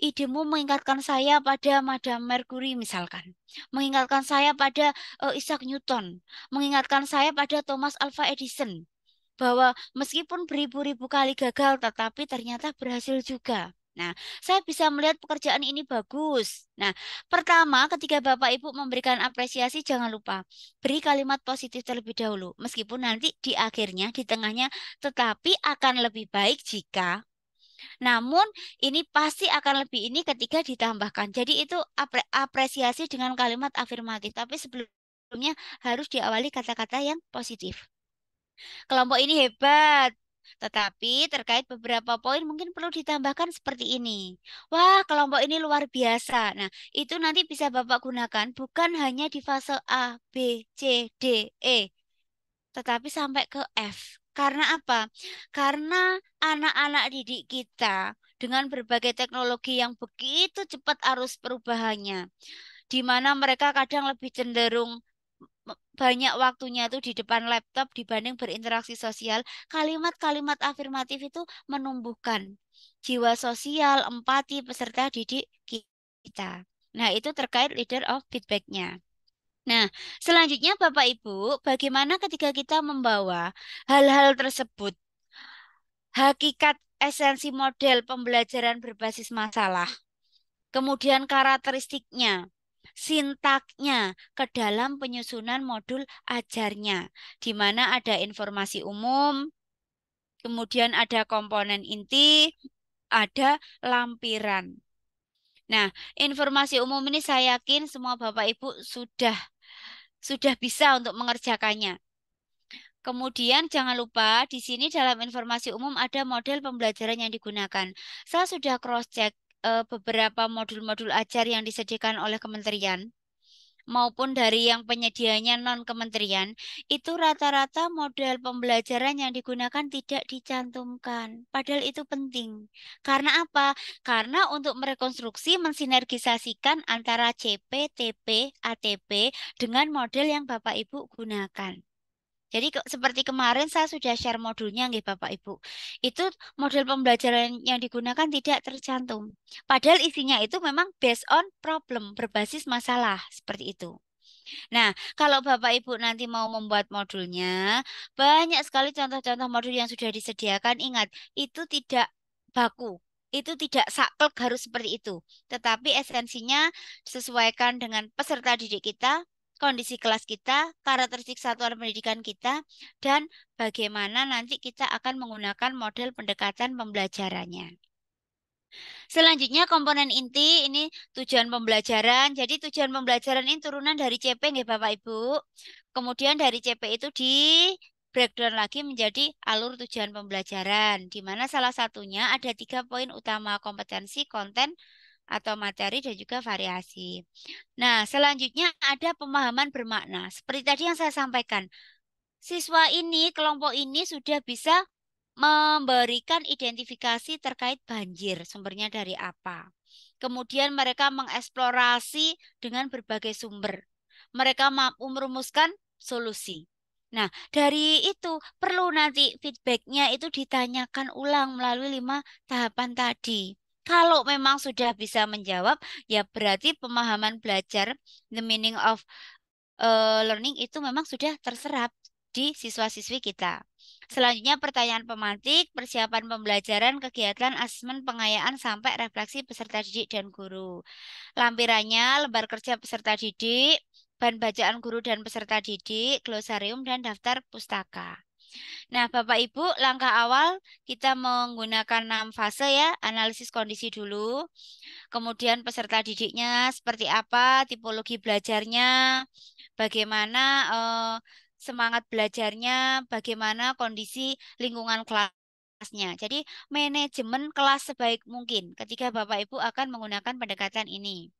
Idemu mengingatkan saya pada Madame Mercury misalkan, mengingatkan saya pada uh, Isaac Newton, mengingatkan saya pada Thomas Alva Edison bahwa meskipun beribu-ribu kali gagal tetapi ternyata berhasil juga. Nah, saya bisa melihat pekerjaan ini bagus. Nah, pertama ketika Bapak Ibu memberikan apresiasi jangan lupa beri kalimat positif terlebih dahulu meskipun nanti di akhirnya di tengahnya tetapi akan lebih baik jika namun ini pasti akan lebih ini ketika ditambahkan. Jadi itu apre apresiasi dengan kalimat afirmatif, tapi sebelumnya harus diawali kata-kata yang positif. Kelompok ini hebat, tetapi terkait beberapa poin mungkin perlu ditambahkan seperti ini. Wah, kelompok ini luar biasa. Nah, itu nanti bisa Bapak gunakan bukan hanya di fase A, B, C, D, E, tetapi sampai ke F. Karena apa? Karena anak-anak didik kita dengan berbagai teknologi yang begitu cepat arus perubahannya, di mana mereka kadang lebih cenderung banyak waktunya tuh di depan laptop dibanding berinteraksi sosial, kalimat-kalimat afirmatif itu menumbuhkan jiwa sosial, empati peserta didik kita. Nah, itu terkait leader of feedback-nya. Nah, selanjutnya Bapak Ibu, bagaimana ketika kita membawa hal-hal tersebut, hakikat esensi model pembelajaran berbasis masalah, kemudian karakteristiknya, sintaknya ke dalam penyusunan modul ajarnya, di mana ada informasi umum, kemudian ada komponen inti, ada lampiran. Nah, informasi umum ini saya yakin semua Bapak Ibu sudah sudah bisa untuk mengerjakannya. Kemudian jangan lupa di sini dalam informasi umum ada model pembelajaran yang digunakan. Saya sudah cross check uh, beberapa modul-modul ajar yang disediakan oleh kementerian maupun dari yang penyedianya non kementerian itu rata-rata model pembelajaran yang digunakan tidak dicantumkan padahal itu penting karena apa karena untuk merekonstruksi mensinergisasikan antara CP, TP, ATP dengan model yang Bapak Ibu gunakan jadi seperti kemarin saya sudah share modulnya nggih Bapak Ibu. Itu model pembelajaran yang digunakan tidak tercantum. Padahal isinya itu memang based on problem, berbasis masalah seperti itu. Nah, kalau Bapak Ibu nanti mau membuat modulnya, banyak sekali contoh-contoh modul yang sudah disediakan. Ingat, itu tidak baku, itu tidak saklek harus seperti itu. Tetapi esensinya sesuaikan dengan peserta didik kita, kondisi kelas kita, karakteristik satuan pendidikan kita, dan bagaimana nanti kita akan menggunakan model pendekatan pembelajarannya. Selanjutnya komponen inti ini tujuan pembelajaran. Jadi tujuan pembelajaran ini turunan dari CP nggih Bapak Ibu. Kemudian dari CP itu di breakdown lagi menjadi alur tujuan pembelajaran, di mana salah satunya ada tiga poin utama kompetensi, konten, atau materi dan juga variasi. Nah, selanjutnya ada pemahaman bermakna. Seperti tadi yang saya sampaikan, siswa ini, kelompok ini sudah bisa memberikan identifikasi terkait banjir, sumbernya dari apa. Kemudian mereka mengeksplorasi dengan berbagai sumber. Mereka mampu merumuskan solusi. Nah, dari itu perlu nanti feedbacknya itu ditanyakan ulang melalui lima tahapan tadi. Kalau memang sudah bisa menjawab, ya berarti pemahaman belajar the meaning of uh, learning itu memang sudah terserap di siswa-siswi kita. Selanjutnya pertanyaan pemantik, persiapan pembelajaran, kegiatan, asesmen, pengayaan, sampai refleksi peserta didik dan guru. Lampirannya, lembar kerja peserta didik, bahan bacaan guru dan peserta didik, glosarium, dan daftar pustaka. Nah, Bapak Ibu, langkah awal kita menggunakan enam fase ya, analisis kondisi dulu. Kemudian peserta didiknya seperti apa, tipologi belajarnya, bagaimana eh, semangat belajarnya, bagaimana kondisi lingkungan kelas kelasnya. Jadi manajemen kelas sebaik mungkin ketika Bapak Ibu akan menggunakan pendekatan ini.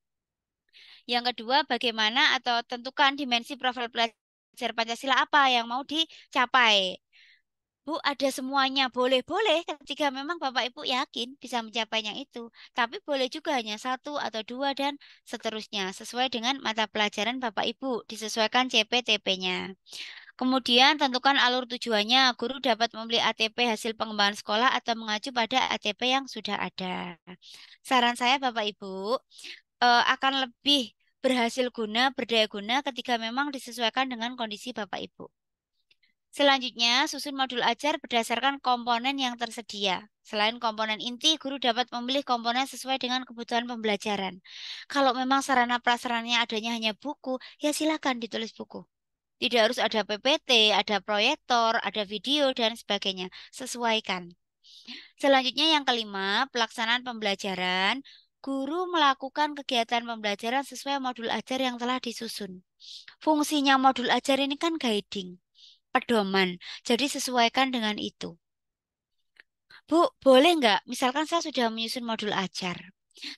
Yang kedua, bagaimana atau tentukan dimensi profil pelajar ajar Pancasila apa yang mau dicapai. Bu, ada semuanya. Boleh-boleh ketika memang Bapak Ibu yakin bisa mencapainya itu. Tapi boleh juga hanya satu atau dua dan seterusnya. Sesuai dengan mata pelajaran Bapak Ibu. Disesuaikan CPTP-nya. Kemudian tentukan alur tujuannya. Guru dapat membeli ATP hasil pengembangan sekolah atau mengacu pada ATP yang sudah ada. Saran saya Bapak Ibu, eh, akan lebih berhasil guna, berdaya guna ketika memang disesuaikan dengan kondisi Bapak Ibu. Selanjutnya, susun modul ajar berdasarkan komponen yang tersedia. Selain komponen inti, guru dapat memilih komponen sesuai dengan kebutuhan pembelajaran. Kalau memang sarana prasarannya adanya hanya buku, ya silakan ditulis buku. Tidak harus ada PPT, ada proyektor, ada video, dan sebagainya. Sesuaikan. Selanjutnya yang kelima, pelaksanaan pembelajaran guru melakukan kegiatan pembelajaran sesuai modul ajar yang telah disusun. Fungsinya modul ajar ini kan guiding, pedoman. Jadi sesuaikan dengan itu. Bu, boleh nggak? Misalkan saya sudah menyusun modul ajar.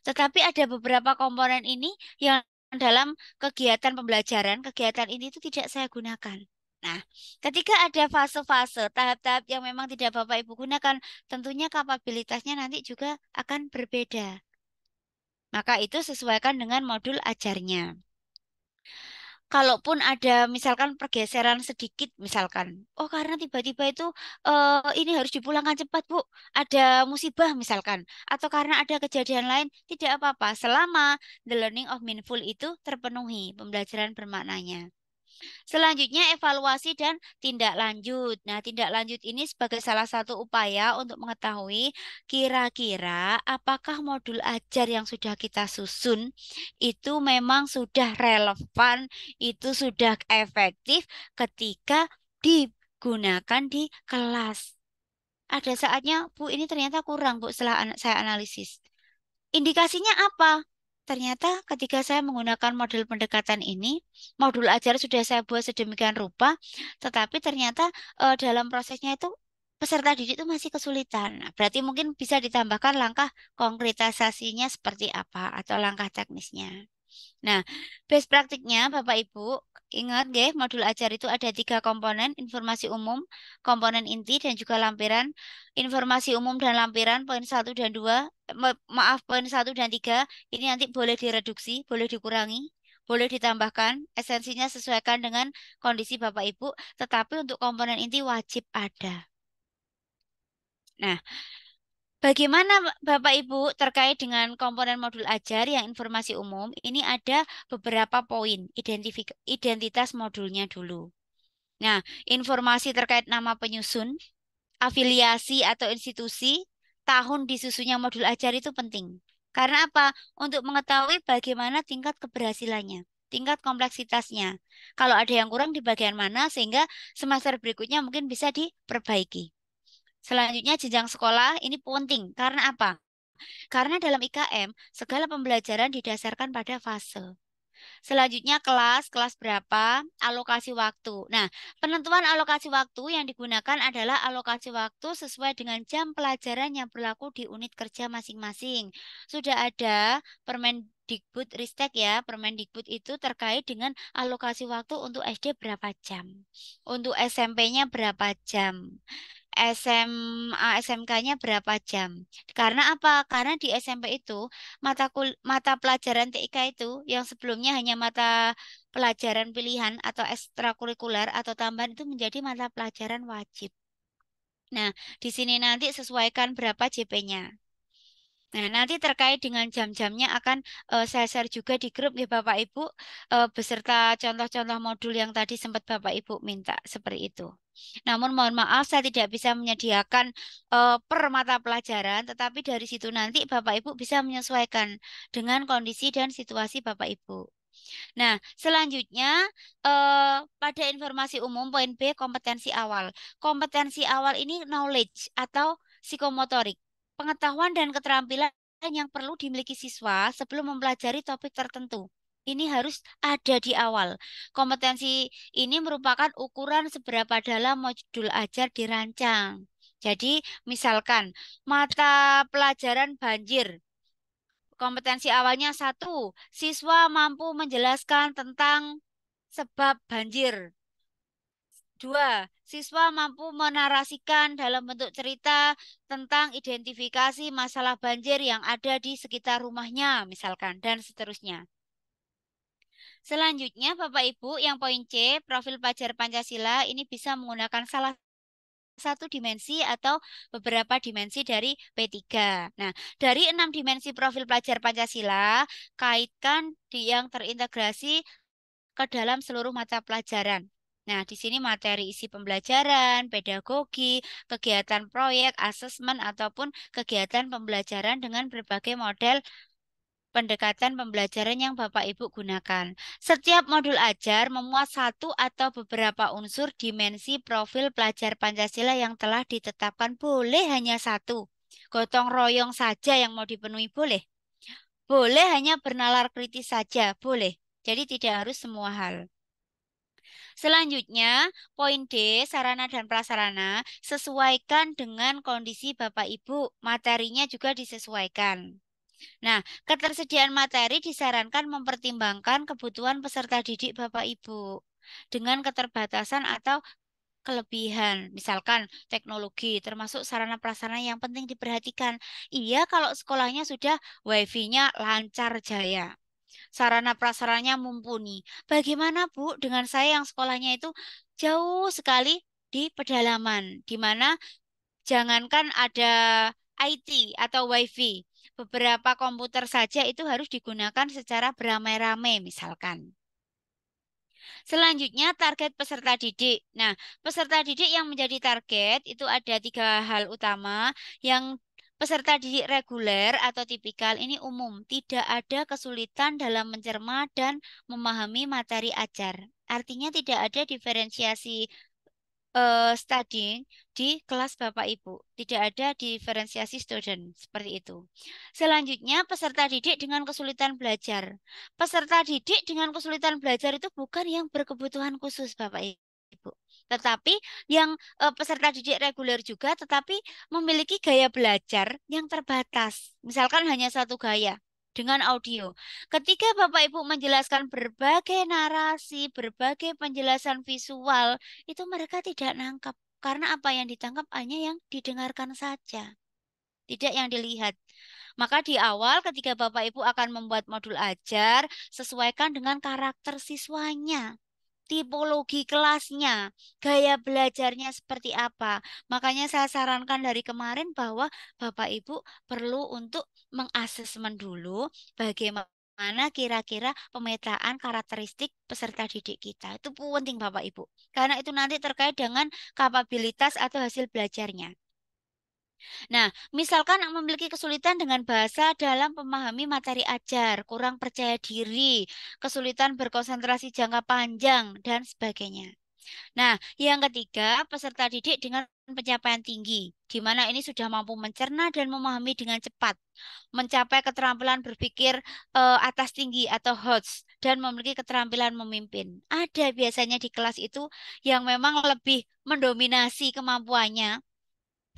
Tetapi ada beberapa komponen ini yang dalam kegiatan pembelajaran, kegiatan ini itu tidak saya gunakan. Nah, ketika ada fase-fase, tahap-tahap yang memang tidak Bapak Ibu gunakan, tentunya kapabilitasnya nanti juga akan berbeda. Maka itu sesuaikan dengan modul ajarnya. Kalaupun ada misalkan pergeseran sedikit misalkan, oh karena tiba-tiba itu uh, ini harus dipulangkan cepat bu, ada musibah misalkan, atau karena ada kejadian lain tidak apa-apa selama the learning of meaningful itu terpenuhi pembelajaran bermaknanya. Selanjutnya evaluasi dan tindak lanjut. Nah, tindak lanjut ini sebagai salah satu upaya untuk mengetahui kira-kira apakah modul ajar yang sudah kita susun itu memang sudah relevan, itu sudah efektif ketika digunakan di kelas. Ada saatnya, Bu, ini ternyata kurang, Bu, setelah saya analisis. Indikasinya apa? ternyata ketika saya menggunakan model pendekatan ini, modul ajar sudah saya buat sedemikian rupa, tetapi ternyata e, dalam prosesnya itu peserta didik itu masih kesulitan. Nah, berarti mungkin bisa ditambahkan langkah konkretisasinya seperti apa atau langkah teknisnya. Nah, best praktiknya Bapak Ibu, ingat ya modul ajar itu ada tiga komponen, informasi umum, komponen inti, dan juga lampiran. Informasi umum dan lampiran, poin 1 dan 2, eh, maaf, poin 1 dan 3, ini nanti boleh direduksi, boleh dikurangi, boleh ditambahkan, esensinya sesuaikan dengan kondisi Bapak Ibu, tetapi untuk komponen inti wajib ada. Nah, Bagaimana Bapak Ibu terkait dengan komponen modul ajar yang informasi umum? Ini ada beberapa poin identitas modulnya dulu. Nah, informasi terkait nama penyusun, afiliasi atau institusi, tahun disusunnya modul ajar itu penting. Karena apa? Untuk mengetahui bagaimana tingkat keberhasilannya, tingkat kompleksitasnya. Kalau ada yang kurang di bagian mana, sehingga semester berikutnya mungkin bisa diperbaiki. Selanjutnya jenjang sekolah ini penting karena apa? Karena dalam IKM segala pembelajaran didasarkan pada fase. Selanjutnya kelas, kelas berapa, alokasi waktu. Nah, penentuan alokasi waktu yang digunakan adalah alokasi waktu sesuai dengan jam pelajaran yang berlaku di unit kerja masing-masing. Sudah ada Permen Dikbud Ristek ya, Permendikbud itu terkait dengan alokasi waktu untuk SD berapa jam, untuk SMP-nya berapa jam. SMA SMK-nya berapa jam. Karena apa? Karena di SMP itu mata kul mata pelajaran TIK itu yang sebelumnya hanya mata pelajaran pilihan atau ekstrakurikuler atau tambahan itu menjadi mata pelajaran wajib. Nah, di sini nanti sesuaikan berapa JP-nya. Nah, nanti terkait dengan jam-jamnya akan uh, saya share juga di grup ya Bapak Ibu uh, beserta contoh-contoh modul yang tadi sempat Bapak Ibu minta seperti itu. Namun mohon maaf saya tidak bisa menyediakan uh, per mata pelajaran, tetapi dari situ nanti Bapak Ibu bisa menyesuaikan dengan kondisi dan situasi Bapak Ibu. Nah, selanjutnya eh, pada informasi umum poin B kompetensi awal. Kompetensi awal ini knowledge atau psikomotorik pengetahuan dan keterampilan yang perlu dimiliki siswa sebelum mempelajari topik tertentu. Ini harus ada di awal. Kompetensi ini merupakan ukuran seberapa dalam modul ajar dirancang. Jadi, misalkan mata pelajaran banjir. Kompetensi awalnya satu, siswa mampu menjelaskan tentang sebab banjir. Dua, siswa mampu menarasikan dalam bentuk cerita tentang identifikasi masalah banjir yang ada di sekitar rumahnya, misalkan, dan seterusnya. Selanjutnya, Bapak Ibu, yang poin C, profil pelajar Pancasila ini bisa menggunakan salah satu dimensi atau beberapa dimensi dari P3. Nah, dari enam dimensi profil pelajar Pancasila, kaitkan di yang terintegrasi ke dalam seluruh mata pelajaran. Nah, di sini materi isi pembelajaran, pedagogi, kegiatan proyek, asesmen, ataupun kegiatan pembelajaran dengan berbagai model pendekatan pembelajaran yang Bapak Ibu gunakan. Setiap modul ajar memuat satu atau beberapa unsur dimensi profil pelajar Pancasila yang telah ditetapkan. Boleh hanya satu. Gotong royong saja yang mau dipenuhi boleh. Boleh hanya bernalar kritis saja, boleh. Jadi tidak harus semua hal. Selanjutnya, poin D, sarana dan prasarana, sesuaikan dengan kondisi Bapak Ibu, materinya juga disesuaikan. Nah, ketersediaan materi disarankan mempertimbangkan kebutuhan peserta didik Bapak Ibu dengan keterbatasan atau kelebihan, misalkan teknologi, termasuk sarana prasarana yang penting diperhatikan. Iya, kalau sekolahnya sudah wifi-nya lancar jaya sarana prasarannya mumpuni. Bagaimana Bu dengan saya yang sekolahnya itu jauh sekali di pedalaman, di mana jangankan ada IT atau WiFi, beberapa komputer saja itu harus digunakan secara beramai-ramai misalkan. Selanjutnya target peserta didik. Nah, peserta didik yang menjadi target itu ada tiga hal utama yang Peserta didik reguler atau tipikal ini umum, tidak ada kesulitan dalam mencerma dan memahami materi ajar. Artinya tidak ada diferensiasi uh, studying di kelas Bapak Ibu. Tidak ada diferensiasi student seperti itu. Selanjutnya, peserta didik dengan kesulitan belajar. Peserta didik dengan kesulitan belajar itu bukan yang berkebutuhan khusus Bapak Ibu. Ibu. Gitu. Tetapi yang eh, peserta didik reguler juga tetapi memiliki gaya belajar yang terbatas. Misalkan hanya satu gaya dengan audio. Ketika Bapak Ibu menjelaskan berbagai narasi, berbagai penjelasan visual, itu mereka tidak nangkap karena apa yang ditangkap hanya yang didengarkan saja, tidak yang dilihat. Maka di awal ketika Bapak Ibu akan membuat modul ajar, sesuaikan dengan karakter siswanya tipologi kelasnya, gaya belajarnya seperti apa. Makanya saya sarankan dari kemarin bahwa Bapak Ibu perlu untuk mengasesmen dulu bagaimana kira-kira pemetaan karakteristik peserta didik kita. Itu penting Bapak Ibu. Karena itu nanti terkait dengan kapabilitas atau hasil belajarnya. Nah, misalkan memiliki kesulitan dengan bahasa dalam memahami materi ajar, kurang percaya diri, kesulitan berkonsentrasi jangka panjang, dan sebagainya. Nah, yang ketiga, peserta didik dengan pencapaian tinggi, di mana ini sudah mampu mencerna dan memahami dengan cepat, mencapai keterampilan berpikir e, atas tinggi atau HOTS, dan memiliki keterampilan memimpin. Ada biasanya di kelas itu yang memang lebih mendominasi kemampuannya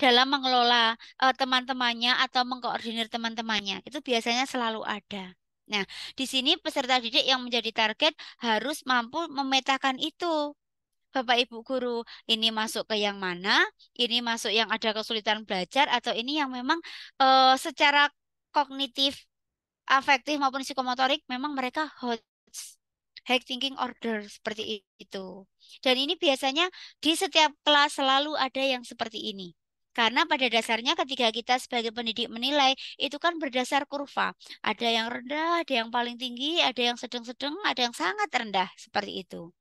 dalam mengelola uh, teman-temannya atau mengkoordinir teman-temannya. Itu biasanya selalu ada. Nah, di sini peserta didik yang menjadi target harus mampu memetakan itu. Bapak Ibu guru, ini masuk ke yang mana? Ini masuk yang ada kesulitan belajar atau ini yang memang uh, secara kognitif, afektif maupun psikomotorik memang mereka hot high thinking order seperti itu. Dan ini biasanya di setiap kelas selalu ada yang seperti ini. Karena pada dasarnya ketika kita sebagai pendidik menilai, itu kan berdasar kurva. Ada yang rendah, ada yang paling tinggi, ada yang sedang-sedang, ada yang sangat rendah, seperti itu.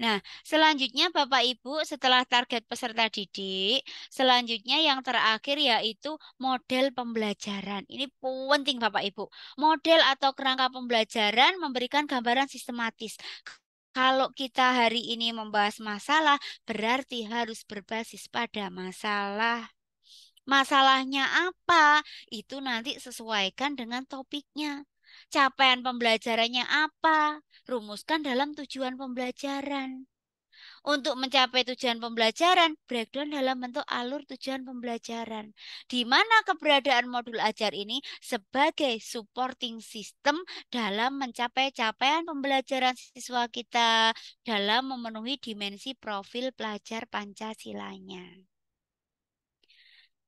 Nah, selanjutnya Bapak Ibu setelah target peserta didik, selanjutnya yang terakhir yaitu model pembelajaran. Ini penting Bapak Ibu. Model atau kerangka pembelajaran memberikan gambaran sistematis. Kalau kita hari ini membahas masalah, berarti harus berbasis pada masalah. Masalahnya apa? Itu nanti sesuaikan dengan topiknya. Capaian pembelajarannya apa? Rumuskan dalam tujuan pembelajaran. Untuk mencapai tujuan pembelajaran, breakdown dalam bentuk alur tujuan pembelajaran. Di mana keberadaan modul ajar ini sebagai supporting system dalam mencapai capaian pembelajaran siswa kita dalam memenuhi dimensi profil pelajar Pancasilanya.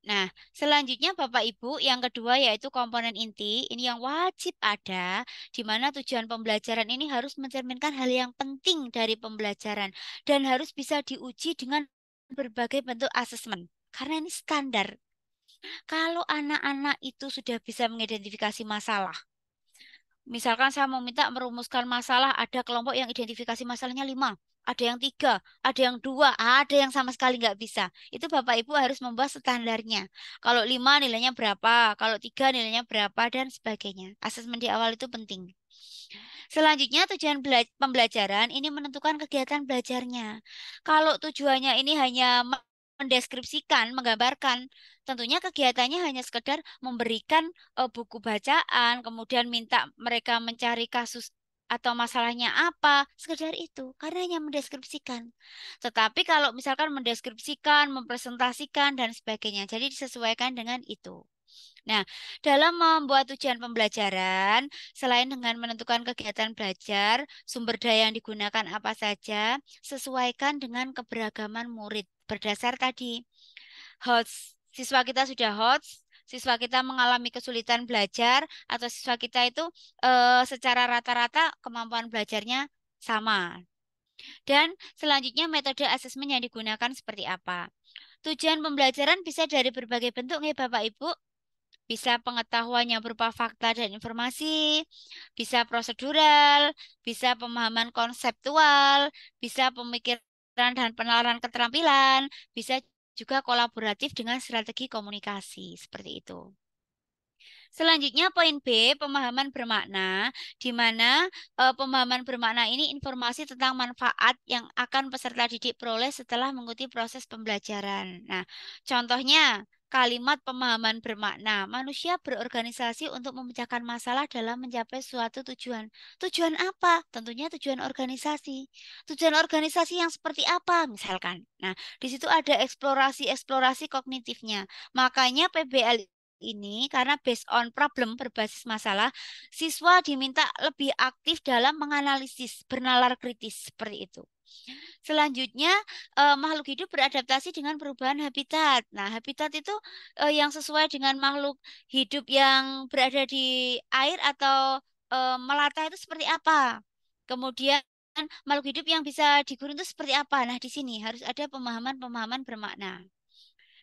Nah, selanjutnya Bapak Ibu, yang kedua yaitu komponen inti. Ini yang wajib ada, di mana tujuan pembelajaran ini harus mencerminkan hal yang penting dari pembelajaran dan harus bisa diuji dengan berbagai bentuk asesmen. Karena ini standar. Kalau anak-anak itu sudah bisa mengidentifikasi masalah, Misalkan saya mau minta merumuskan masalah, ada kelompok yang identifikasi masalahnya lima ada yang tiga, ada yang dua, ada yang sama sekali nggak bisa. Itu Bapak Ibu harus membuat standarnya. Kalau lima nilainya berapa, kalau tiga nilainya berapa, dan sebagainya. Asesmen di awal itu penting. Selanjutnya tujuan pembelajaran ini menentukan kegiatan belajarnya. Kalau tujuannya ini hanya mendeskripsikan, menggambarkan. Tentunya kegiatannya hanya sekedar memberikan eh, buku bacaan, kemudian minta mereka mencari kasus atau masalahnya apa, sekedar itu, karena hanya mendeskripsikan. Tetapi kalau misalkan mendeskripsikan, mempresentasikan, dan sebagainya, jadi disesuaikan dengan itu. Nah, dalam membuat tujuan pembelajaran, selain dengan menentukan kegiatan belajar, sumber daya yang digunakan apa saja, sesuaikan dengan keberagaman murid berdasar tadi. HOTS, siswa kita sudah HOTS, siswa kita mengalami kesulitan belajar atau siswa kita itu eh, secara rata-rata kemampuan belajarnya sama. Dan selanjutnya metode asesmen yang digunakan seperti apa. Tujuan pembelajaran bisa dari berbagai bentuk nih Bapak Ibu. Bisa pengetahuan yang berupa fakta dan informasi, bisa prosedural, bisa pemahaman konseptual, bisa pemikiran dan penalaran keterampilan, bisa juga kolaboratif dengan strategi komunikasi seperti itu. Selanjutnya poin B, pemahaman bermakna, di mana e, pemahaman bermakna ini informasi tentang manfaat yang akan peserta didik peroleh setelah mengikuti proses pembelajaran. Nah, contohnya kalimat pemahaman bermakna. Manusia berorganisasi untuk memecahkan masalah dalam mencapai suatu tujuan. Tujuan apa? Tentunya tujuan organisasi. Tujuan organisasi yang seperti apa misalkan. Nah, di situ ada eksplorasi-eksplorasi kognitifnya. Makanya PBL ini karena based on problem berbasis masalah, siswa diminta lebih aktif dalam menganalisis, bernalar kritis seperti itu. Selanjutnya, eh, makhluk hidup beradaptasi dengan perubahan habitat. Nah, habitat itu eh, yang sesuai dengan makhluk hidup yang berada di air atau eh, melata itu seperti apa. Kemudian makhluk hidup yang bisa digurun itu seperti apa. Nah, di sini harus ada pemahaman-pemahaman bermakna.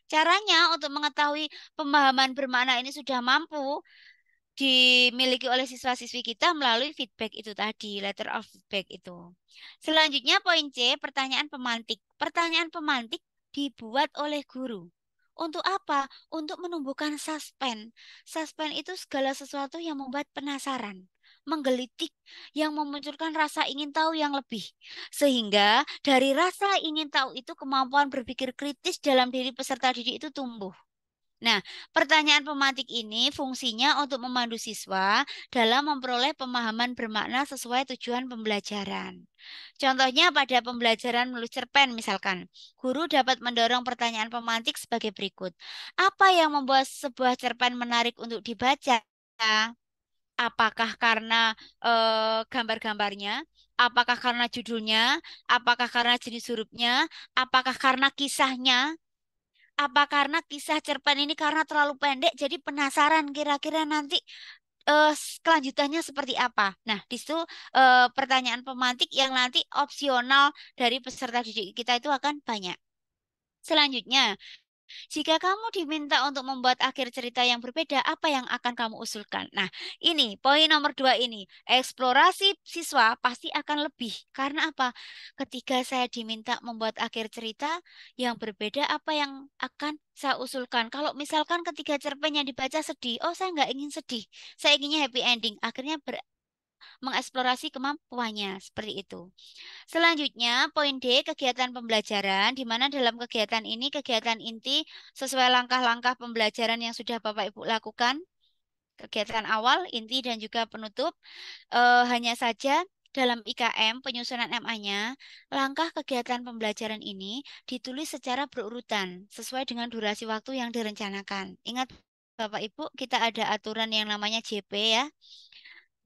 Caranya untuk mengetahui pemahaman bermakna ini sudah mampu, dimiliki oleh siswa-siswi kita melalui feedback itu tadi, letter of feedback itu. Selanjutnya poin C, pertanyaan pemantik. Pertanyaan pemantik dibuat oleh guru. Untuk apa? Untuk menumbuhkan suspend. Suspend itu segala sesuatu yang membuat penasaran menggelitik yang memunculkan rasa ingin tahu yang lebih. Sehingga dari rasa ingin tahu itu kemampuan berpikir kritis dalam diri peserta didik itu tumbuh. Nah, pertanyaan pematik ini fungsinya untuk memandu siswa dalam memperoleh pemahaman bermakna sesuai tujuan pembelajaran. Contohnya pada pembelajaran melalui cerpen misalkan, guru dapat mendorong pertanyaan pemantik sebagai berikut. Apa yang membuat sebuah cerpen menarik untuk dibaca? Apakah karena e, gambar-gambarnya? Apakah karena judulnya? Apakah karena jenis hurufnya? Apakah karena kisahnya? apa karena kisah cerpen ini karena terlalu pendek jadi penasaran kira-kira nanti uh, kelanjutannya seperti apa. Nah, di situ uh, pertanyaan pemantik yang nanti opsional dari peserta didik kita itu akan banyak. Selanjutnya, jika kamu diminta untuk membuat akhir cerita yang berbeda, apa yang akan kamu usulkan? Nah, ini poin nomor dua ini. Eksplorasi siswa pasti akan lebih. Karena apa? Ketika saya diminta membuat akhir cerita yang berbeda, apa yang akan saya usulkan? Kalau misalkan ketiga cerpen yang dibaca sedih, oh saya nggak ingin sedih. Saya inginnya happy ending. Akhirnya ber mengeksplorasi kemampuannya seperti itu. Selanjutnya, poin D, kegiatan pembelajaran, di mana dalam kegiatan ini kegiatan inti sesuai langkah-langkah pembelajaran yang sudah Bapak Ibu lakukan, kegiatan awal, inti dan juga penutup. E, hanya saja dalam IKM penyusunan MA-nya, langkah kegiatan pembelajaran ini ditulis secara berurutan sesuai dengan durasi waktu yang direncanakan. Ingat Bapak Ibu, kita ada aturan yang namanya JP ya.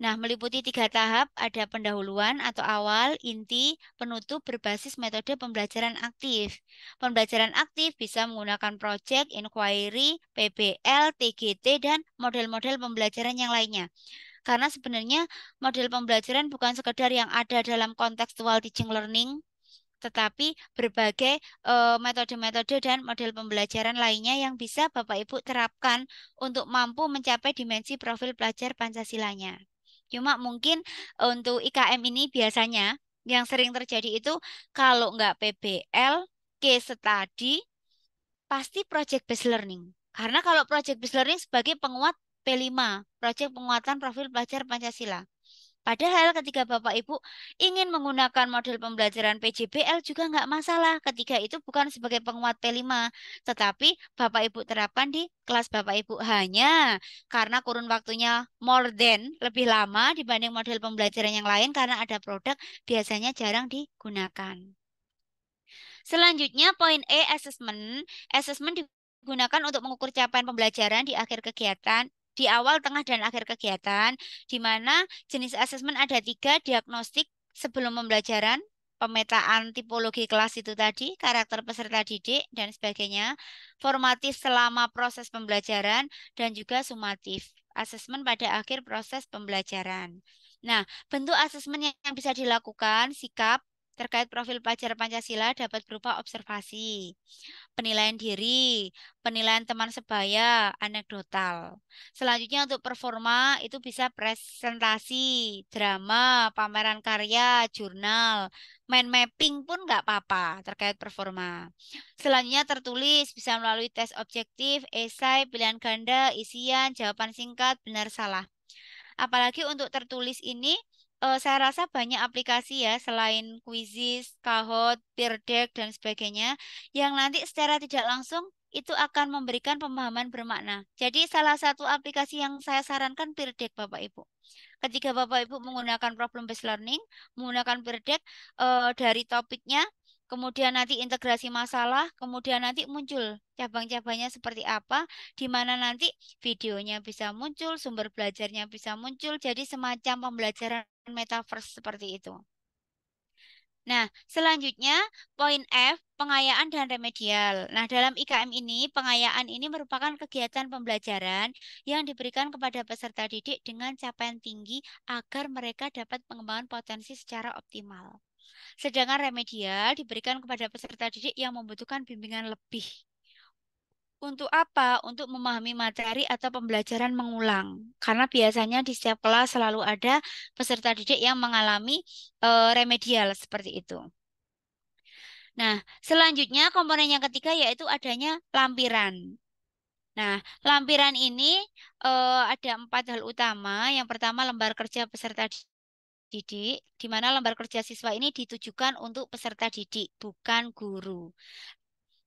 Nah, meliputi tiga tahap, ada pendahuluan atau awal, inti, penutup berbasis metode pembelajaran aktif. Pembelajaran aktif bisa menggunakan proyek, inquiry, PBL, TGT, dan model-model pembelajaran yang lainnya. Karena sebenarnya model pembelajaran bukan sekedar yang ada dalam kontekstual teaching learning, tetapi berbagai eh, metode-metode uh, dan model pembelajaran lainnya yang bisa Bapak Ibu terapkan untuk mampu mencapai dimensi profil pelajar Pancasilanya. Cuma mungkin e, untuk IKM ini biasanya yang sering terjadi itu kalau nggak PBL, case study, pasti project based learning. Karena kalau project based learning sebagai penguat P5, project penguatan profil pelajar Pancasila. Padahal ketika Bapak Ibu ingin menggunakan model pembelajaran PJBL juga nggak masalah. Ketika itu bukan sebagai penguat P5, tetapi Bapak Ibu terapkan di kelas Bapak Ibu hanya karena kurun waktunya more than lebih lama dibanding model pembelajaran yang lain karena ada produk biasanya jarang digunakan. Selanjutnya poin E assessment. Assessment digunakan untuk mengukur capaian pembelajaran di akhir kegiatan di awal, tengah, dan akhir kegiatan, di mana jenis asesmen ada tiga, diagnostik sebelum pembelajaran, pemetaan tipologi kelas itu tadi, karakter peserta didik, dan sebagainya, formatif selama proses pembelajaran, dan juga sumatif, asesmen pada akhir proses pembelajaran. Nah, bentuk asesmen yang bisa dilakukan, sikap, terkait profil pelajar Pancasila dapat berupa observasi, penilaian diri, penilaian teman sebaya, anekdotal. Selanjutnya untuk performa itu bisa presentasi, drama, pameran karya, jurnal, main mapping pun nggak apa-apa terkait performa. Selanjutnya tertulis bisa melalui tes objektif, esai, pilihan ganda, isian, jawaban singkat, benar salah. Apalagi untuk tertulis ini uh, saya rasa banyak aplikasi ya selain Quizzes, Kahoot, Peerdeck dan sebagainya yang nanti secara tidak langsung itu akan memberikan pemahaman bermakna. Jadi salah satu aplikasi yang saya sarankan Peerdeck Bapak Ibu. Ketika Bapak Ibu menggunakan problem based learning, menggunakan Peerdeck uh, eh, dari topiknya kemudian nanti integrasi masalah, kemudian nanti muncul cabang-cabangnya seperti apa, di mana nanti videonya bisa muncul, sumber belajarnya bisa muncul, jadi semacam pembelajaran metaverse seperti itu. Nah, selanjutnya poin F, pengayaan dan remedial. Nah, dalam IKM ini, pengayaan ini merupakan kegiatan pembelajaran yang diberikan kepada peserta didik dengan capaian tinggi agar mereka dapat pengembangan potensi secara optimal. Sedangkan remedial diberikan kepada peserta didik yang membutuhkan bimbingan lebih. Untuk apa? Untuk memahami materi atau pembelajaran mengulang. Karena biasanya di setiap kelas selalu ada peserta didik yang mengalami e, remedial seperti itu. Nah, selanjutnya komponen yang ketiga yaitu adanya lampiran. Nah, lampiran ini e, ada empat hal utama. Yang pertama lembar kerja peserta didik, di mana lembar kerja siswa ini ditujukan untuk peserta didik, bukan guru.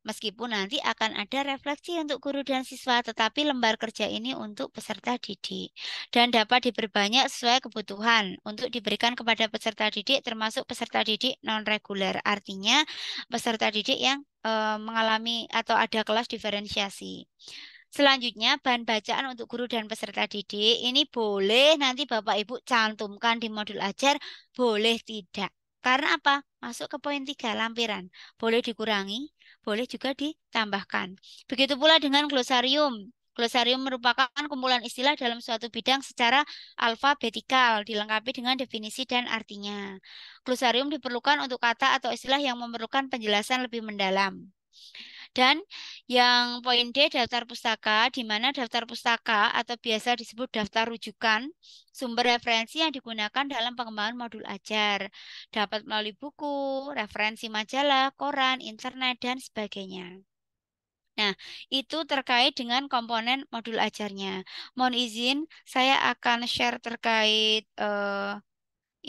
Meskipun nanti akan ada refleksi untuk guru dan siswa, tetapi lembar kerja ini untuk peserta didik dan dapat diperbanyak sesuai kebutuhan untuk diberikan kepada peserta didik termasuk peserta didik non reguler. Artinya peserta didik yang e, mengalami atau ada kelas diferensiasi. Selanjutnya, bahan bacaan untuk guru dan peserta didik ini boleh nanti Bapak Ibu cantumkan di modul ajar, boleh tidak. Karena apa? Masuk ke poin tiga, lampiran. Boleh dikurangi, boleh juga ditambahkan. Begitu pula dengan glosarium. Glosarium merupakan kumpulan istilah dalam suatu bidang secara alfabetikal, dilengkapi dengan definisi dan artinya. Glosarium diperlukan untuk kata atau istilah yang memerlukan penjelasan lebih mendalam. Dan yang poin D, daftar pustaka, di mana daftar pustaka atau biasa disebut daftar rujukan, sumber referensi yang digunakan dalam pengembangan modul ajar. Dapat melalui buku, referensi majalah, koran, internet, dan sebagainya. Nah, itu terkait dengan komponen modul ajarnya. Mohon izin, saya akan share terkait uh,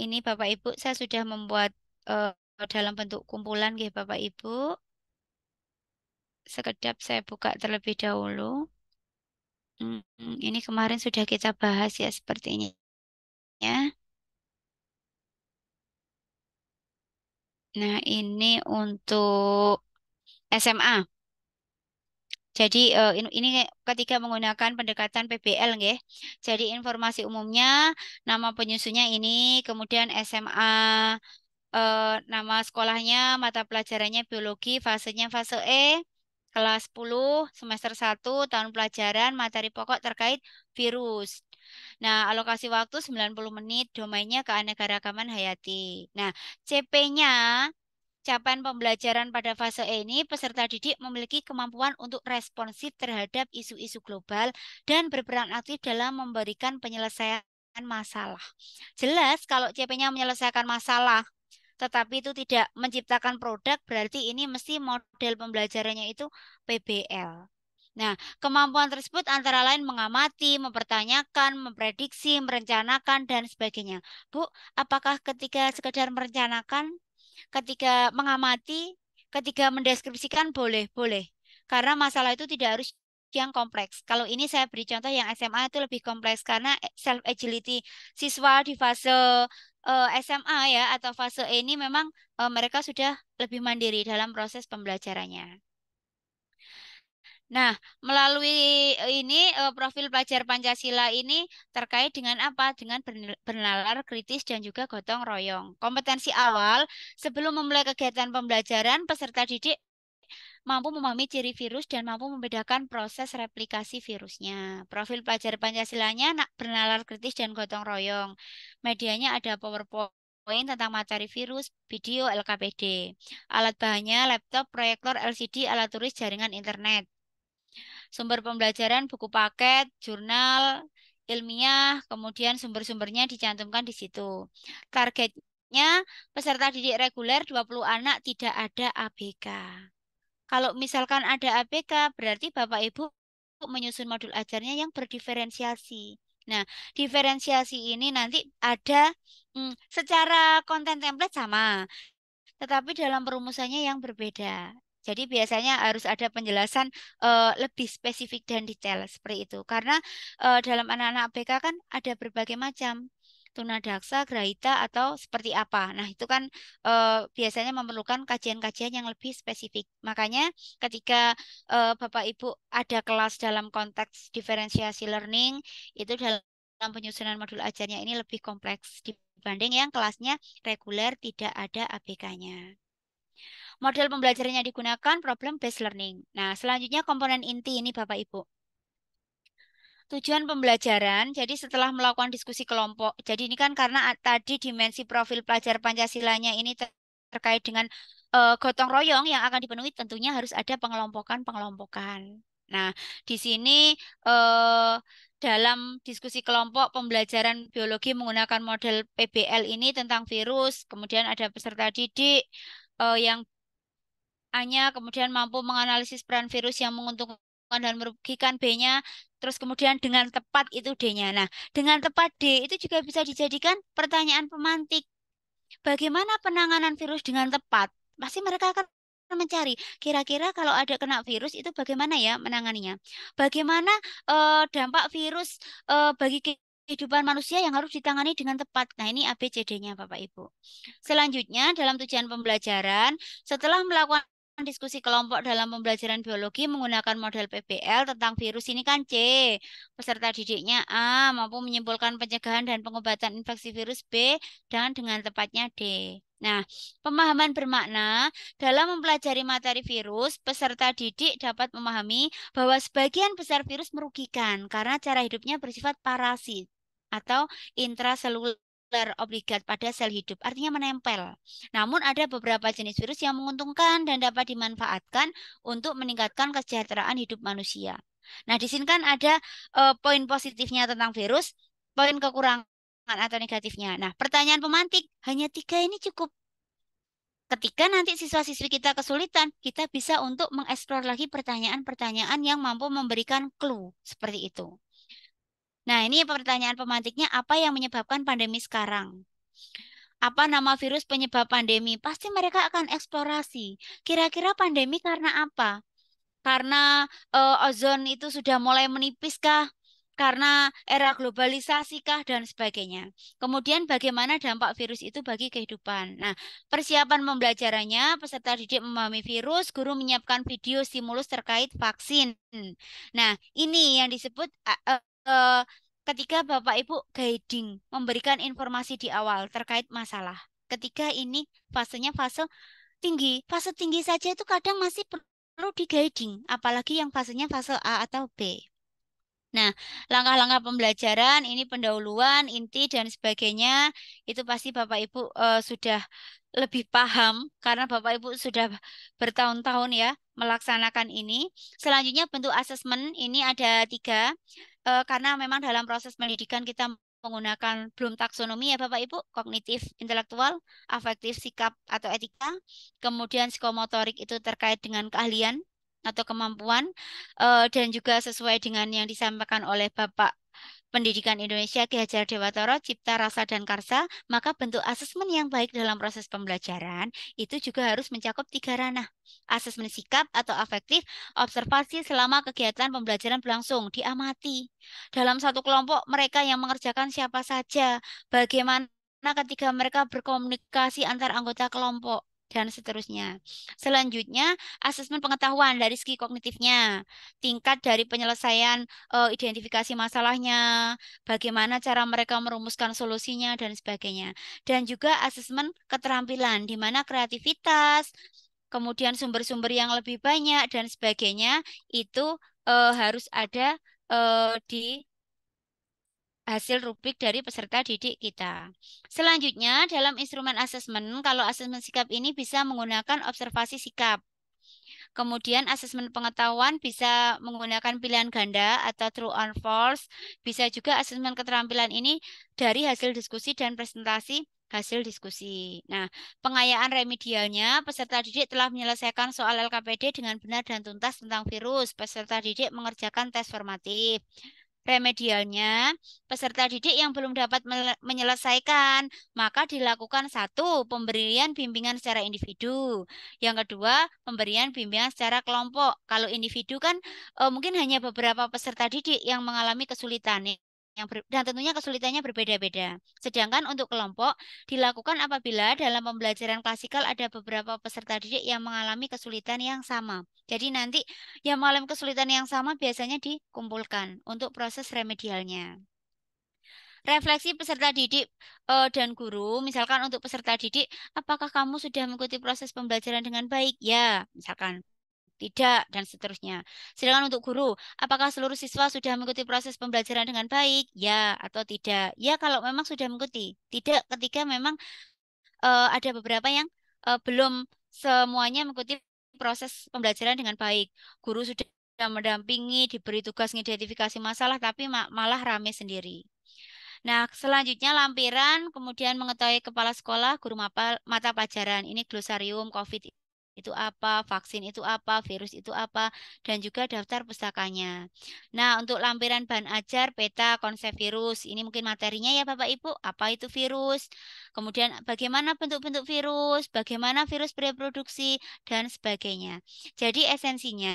ini Bapak Ibu, saya sudah membuat uh, dalam bentuk kumpulan ya Bapak Ibu sekedap saya buka terlebih dahulu. Hmm, ini kemarin sudah kita bahas ya seperti ini. Ya. Nah, ini untuk SMA. Jadi eh, ini ketika menggunakan pendekatan PBL ya. Jadi informasi umumnya, nama penyusunnya ini, kemudian SMA eh, nama sekolahnya, mata pelajarannya biologi, fasenya fase E, kelas 10 semester 1 tahun pelajaran materi pokok terkait virus. Nah, alokasi waktu 90 menit, domainnya keanekaragaman hayati. Nah, CP-nya capaian pembelajaran pada fase E ini, peserta didik memiliki kemampuan untuk responsif terhadap isu-isu global dan berperan aktif dalam memberikan penyelesaian masalah. Jelas kalau CP-nya menyelesaikan masalah, tetapi itu tidak menciptakan produk, berarti ini mesti model pembelajarannya itu PBL. Nah, kemampuan tersebut antara lain mengamati, mempertanyakan, memprediksi, merencanakan, dan sebagainya. Bu, apakah ketika sekedar merencanakan, ketika mengamati, ketika mendeskripsikan, boleh? Boleh. Karena masalah itu tidak harus yang kompleks. Kalau ini saya beri contoh yang SMA itu lebih kompleks karena self agility siswa di fase uh, eh, SMA ya atau fase e ini memang uh, mereka sudah lebih mandiri dalam proses pembelajarannya. Nah, melalui eh, ini profil pelajar Pancasila ini terkait dengan apa? Dengan bernalar kritis dan juga gotong royong. Kompetensi awal sebelum memulai kegiatan pembelajaran, peserta didik mampu memahami ciri virus dan mampu membedakan proses replikasi virusnya. Profil pelajar Pancasilanya nak bernalar kritis dan gotong royong. Medianya ada PowerPoint tentang materi virus, video LKPD. Alat bahannya laptop, proyektor LCD, alat tulis jaringan internet. Sumber pembelajaran buku paket, jurnal, ilmiah, kemudian sumber-sumbernya dicantumkan di situ. Targetnya peserta didik reguler 20 anak tidak ada ABK. Kalau misalkan ada APK, berarti Bapak Ibu menyusun modul ajarnya yang berdiferensiasi. Nah, diferensiasi ini nanti ada hmm, secara konten template sama, tetapi dalam perumusannya yang berbeda. Jadi biasanya harus ada penjelasan uh, lebih spesifik dan detail seperti itu. Karena uh, dalam anak-anak BK kan ada berbagai macam Tuna Daksa, grahita, atau seperti apa. Nah, itu kan e, biasanya memerlukan kajian-kajian yang lebih spesifik. Makanya ketika e, Bapak Ibu ada kelas dalam konteks diferensiasi learning, itu dalam penyusunan modul ajarnya ini lebih kompleks dibanding yang kelasnya reguler tidak ada ABK-nya. Model pembelajarannya digunakan problem based learning. Nah, selanjutnya komponen inti ini Bapak Ibu tujuan pembelajaran. Jadi setelah melakukan diskusi kelompok, jadi ini kan karena tadi dimensi profil pelajar Pancasilanya ini terkait dengan uh, gotong royong yang akan dipenuhi tentunya harus ada pengelompokan-pengelompokan. Nah, di sini uh, dalam diskusi kelompok pembelajaran biologi menggunakan model PBL ini tentang virus, kemudian ada peserta didik uh, yang hanya kemudian mampu menganalisis peran virus yang menguntungkan dan merugikan B-nya terus kemudian dengan tepat itu D-nya. Nah, dengan tepat D itu juga bisa dijadikan pertanyaan pemantik. Bagaimana penanganan virus dengan tepat? Pasti mereka akan mencari kira-kira kalau ada kena virus itu bagaimana ya menanganinya. Bagaimana uh, dampak virus uh, bagi kehidupan manusia yang harus ditangani dengan tepat. Nah, ini ABCD-nya Bapak Ibu. Selanjutnya dalam tujuan pembelajaran, setelah melakukan diskusi kelompok dalam pembelajaran biologi menggunakan model PBL tentang virus ini kan C. Peserta didiknya A mampu menyimpulkan pencegahan dan pengobatan infeksi virus B dan dengan tepatnya D. Nah, pemahaman bermakna dalam mempelajari materi virus, peserta didik dapat memahami bahwa sebagian besar virus merugikan karena cara hidupnya bersifat parasit atau intraseluler molekuler obligat pada sel hidup, artinya menempel. Namun ada beberapa jenis virus yang menguntungkan dan dapat dimanfaatkan untuk meningkatkan kesejahteraan hidup manusia. Nah, di sini kan ada uh, poin positifnya tentang virus, poin kekurangan atau negatifnya. Nah, pertanyaan pemantik hanya tiga ini cukup. Ketika nanti siswa-siswi kita kesulitan, kita bisa untuk mengeksplor lagi pertanyaan-pertanyaan yang mampu memberikan clue seperti itu. Nah, ini pertanyaan pemantiknya, apa yang menyebabkan pandemi sekarang? Apa nama virus penyebab pandemi? Pasti mereka akan eksplorasi. Kira-kira pandemi karena apa? Karena uh, ozon itu sudah mulai menipiskah Karena era globalisasi kah dan sebagainya. Kemudian bagaimana dampak virus itu bagi kehidupan? Nah, persiapan pembelajarannya, peserta didik memahami virus, guru menyiapkan video stimulus terkait vaksin. Nah, ini yang disebut uh, eh, ketika Bapak Ibu guiding, memberikan informasi di awal terkait masalah. Ketika ini fasenya fase tinggi, fase tinggi saja itu kadang masih perlu di guiding, apalagi yang fasenya fase A atau B. Nah, langkah-langkah pembelajaran ini pendahuluan, inti dan sebagainya itu pasti Bapak Ibu uh, sudah lebih paham karena Bapak Ibu sudah bertahun-tahun ya melaksanakan ini. Selanjutnya bentuk asesmen ini ada tiga uh, karena memang dalam proses pendidikan kita menggunakan belum taksonomi ya Bapak Ibu, kognitif, intelektual, afektif, sikap atau etika, kemudian psikomotorik itu terkait dengan keahlian atau kemampuan uh, dan juga sesuai dengan yang disampaikan oleh Bapak Pendidikan Indonesia Ki Hajar Dewatoro Cipta Rasa dan Karsa, maka bentuk asesmen yang baik dalam proses pembelajaran itu juga harus mencakup tiga ranah. Asesmen sikap atau afektif, observasi selama kegiatan pembelajaran berlangsung, diamati. Dalam satu kelompok mereka yang mengerjakan siapa saja, bagaimana ketika mereka berkomunikasi antar anggota kelompok dan seterusnya. Selanjutnya, asesmen pengetahuan dari segi kognitifnya, tingkat dari penyelesaian uh, identifikasi masalahnya, bagaimana cara mereka merumuskan solusinya dan sebagainya. Dan juga asesmen keterampilan di mana kreativitas, kemudian sumber-sumber yang lebih banyak dan sebagainya itu uh, harus ada uh, di hasil rubrik dari peserta didik kita. Selanjutnya, dalam instrumen asesmen, kalau asesmen sikap ini bisa menggunakan observasi sikap. Kemudian asesmen pengetahuan bisa menggunakan pilihan ganda atau true or false. Bisa juga asesmen keterampilan ini dari hasil diskusi dan presentasi hasil diskusi. Nah, pengayaan remedialnya, peserta didik telah menyelesaikan soal LKPD dengan benar dan tuntas tentang virus. Peserta didik mengerjakan tes formatif remedialnya, peserta didik yang belum dapat menyelesaikan, maka dilakukan satu pemberian bimbingan secara individu. Yang kedua, pemberian bimbingan secara kelompok. Kalau individu kan eh, mungkin hanya beberapa peserta didik yang mengalami kesulitan yang ber, dan tentunya kesulitannya berbeda-beda. Sedangkan untuk kelompok dilakukan apabila dalam pembelajaran klasikal ada beberapa peserta didik yang mengalami kesulitan yang sama. Jadi nanti yang mengalami kesulitan yang sama biasanya dikumpulkan untuk proses remedialnya. Refleksi peserta didik eh, dan guru, misalkan untuk peserta didik, apakah kamu sudah mengikuti proses pembelajaran dengan baik? Ya, misalkan tidak, dan seterusnya. Sedangkan untuk guru, apakah seluruh siswa sudah mengikuti proses pembelajaran dengan baik? Ya atau tidak? Ya kalau memang sudah mengikuti. Tidak ketika memang uh, ada beberapa yang uh, belum semuanya mengikuti proses pembelajaran dengan baik. Guru sudah mendampingi, diberi tugas mengidentifikasi masalah, tapi malah rame sendiri. Nah, selanjutnya lampiran, kemudian mengetahui kepala sekolah, guru mata pelajaran. Ini glosarium COVID itu apa, vaksin itu apa, virus itu apa, dan juga daftar pusakanya. Nah, untuk lampiran bahan ajar, peta, konsep virus, ini mungkin materinya ya Bapak-Ibu, apa itu virus, kemudian bagaimana bentuk-bentuk virus, bagaimana virus bereproduksi, dan sebagainya. Jadi esensinya,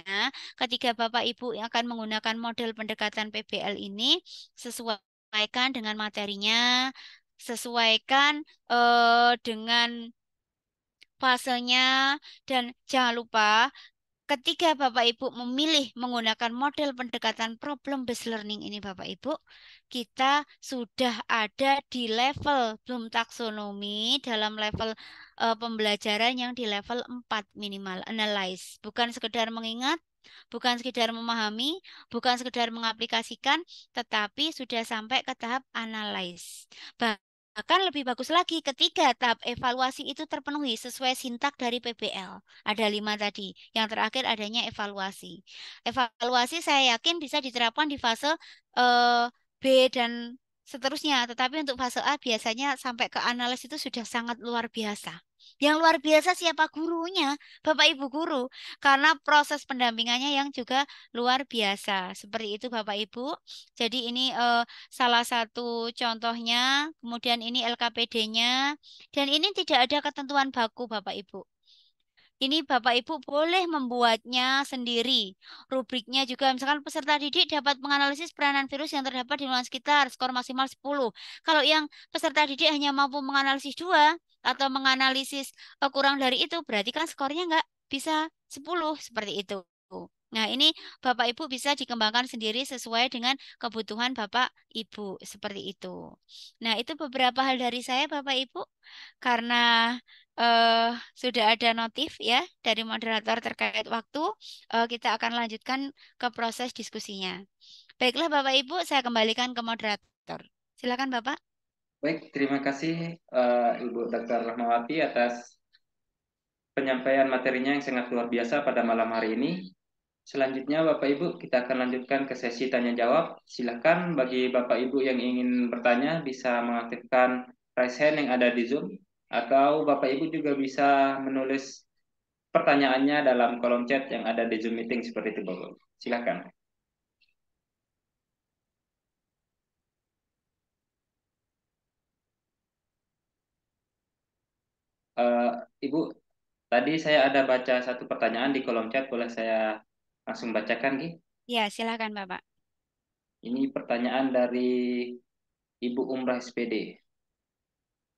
ketika Bapak-Ibu akan menggunakan model pendekatan PBL ini, sesuaikan dengan materinya, sesuaikan eh, dengan fasenya, dan jangan lupa ketika Bapak Ibu memilih menggunakan model pendekatan problem based learning ini Bapak Ibu, kita sudah ada di level belum taksonomi dalam level uh, pembelajaran yang di level 4 minimal analyze. Bukan sekedar mengingat, bukan sekedar memahami, bukan sekedar mengaplikasikan, tetapi sudah sampai ke tahap analyze. Bah akan lebih bagus lagi ketika tahap evaluasi itu terpenuhi sesuai sintak dari PBL. Ada lima tadi, yang terakhir adanya evaluasi. Evaluasi saya yakin bisa diterapkan di fase eh, B dan seterusnya. Tetapi untuk fase A biasanya sampai ke analis itu sudah sangat luar biasa. Yang luar biasa siapa gurunya, Bapak Ibu guru, karena proses pendampingannya yang juga luar biasa. Seperti itu Bapak Ibu. Jadi ini eh, salah satu contohnya, kemudian ini LKPD-nya, dan ini tidak ada ketentuan baku Bapak Ibu. Ini Bapak Ibu boleh membuatnya sendiri. Rubriknya juga misalkan peserta didik dapat menganalisis peranan virus yang terdapat di lingkungan sekitar, skor maksimal 10. Kalau yang peserta didik hanya mampu menganalisis dua, atau menganalisis oh, kurang dari itu berarti kan skornya nggak bisa 10 seperti itu. Nah, ini Bapak Ibu bisa dikembangkan sendiri sesuai dengan kebutuhan Bapak Ibu seperti itu. Nah, itu beberapa hal dari saya Bapak Ibu karena eh, sudah ada notif ya dari moderator terkait waktu, eh, kita akan lanjutkan ke proses diskusinya. Baiklah Bapak Ibu, saya kembalikan ke moderator. Silakan Bapak. Baik, terima kasih uh, Ibu Dr. Rahmawati atas penyampaian materinya yang sangat luar biasa pada malam hari ini. Selanjutnya Bapak Ibu kita akan lanjutkan ke sesi tanya jawab. Silakan bagi Bapak Ibu yang ingin bertanya bisa mengaktifkan raise hand yang ada di Zoom atau Bapak Ibu juga bisa menulis pertanyaannya dalam kolom chat yang ada di Zoom meeting seperti itu Bapak. Silakan. Uh, Ibu, tadi saya ada baca satu pertanyaan di kolom chat, boleh saya langsung bacakan, Ki? Ya, silakan Bapak. Ini pertanyaan dari Ibu Umrah SPD.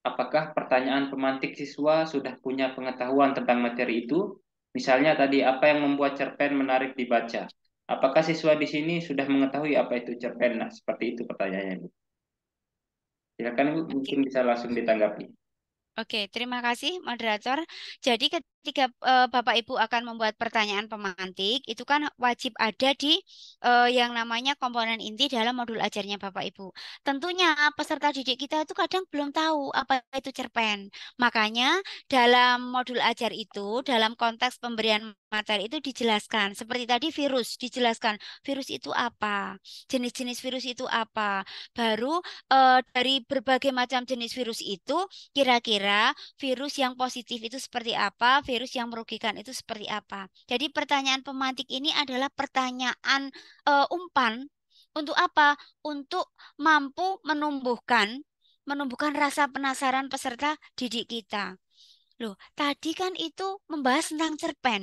Apakah pertanyaan pemantik siswa sudah punya pengetahuan tentang materi itu? Misalnya tadi, apa yang membuat cerpen menarik dibaca? Apakah siswa di sini sudah mengetahui apa itu cerpen? Nah, seperti itu pertanyaannya, Bu. Silakan Bu, mungkin bisa langsung ditanggapi. Oke, terima kasih moderator. Jadi ketika uh, eh, Bapak Ibu akan membuat pertanyaan pemantik, itu kan wajib ada di uh, yang namanya komponen inti dalam modul ajarnya Bapak Ibu. Tentunya peserta didik kita itu kadang belum tahu apa itu cerpen. Makanya dalam modul ajar itu, dalam konteks pemberian materi itu dijelaskan. Seperti tadi virus, dijelaskan virus itu apa, jenis-jenis virus itu apa. Baru uh, dari berbagai macam jenis virus itu, kira-kira virus yang positif itu seperti apa, virus yang merugikan itu seperti apa. Jadi pertanyaan pemantik ini adalah pertanyaan uh, umpan untuk apa? Untuk mampu menumbuhkan menumbuhkan rasa penasaran peserta didik kita. Loh, tadi kan itu membahas hmm. tentang cerpen.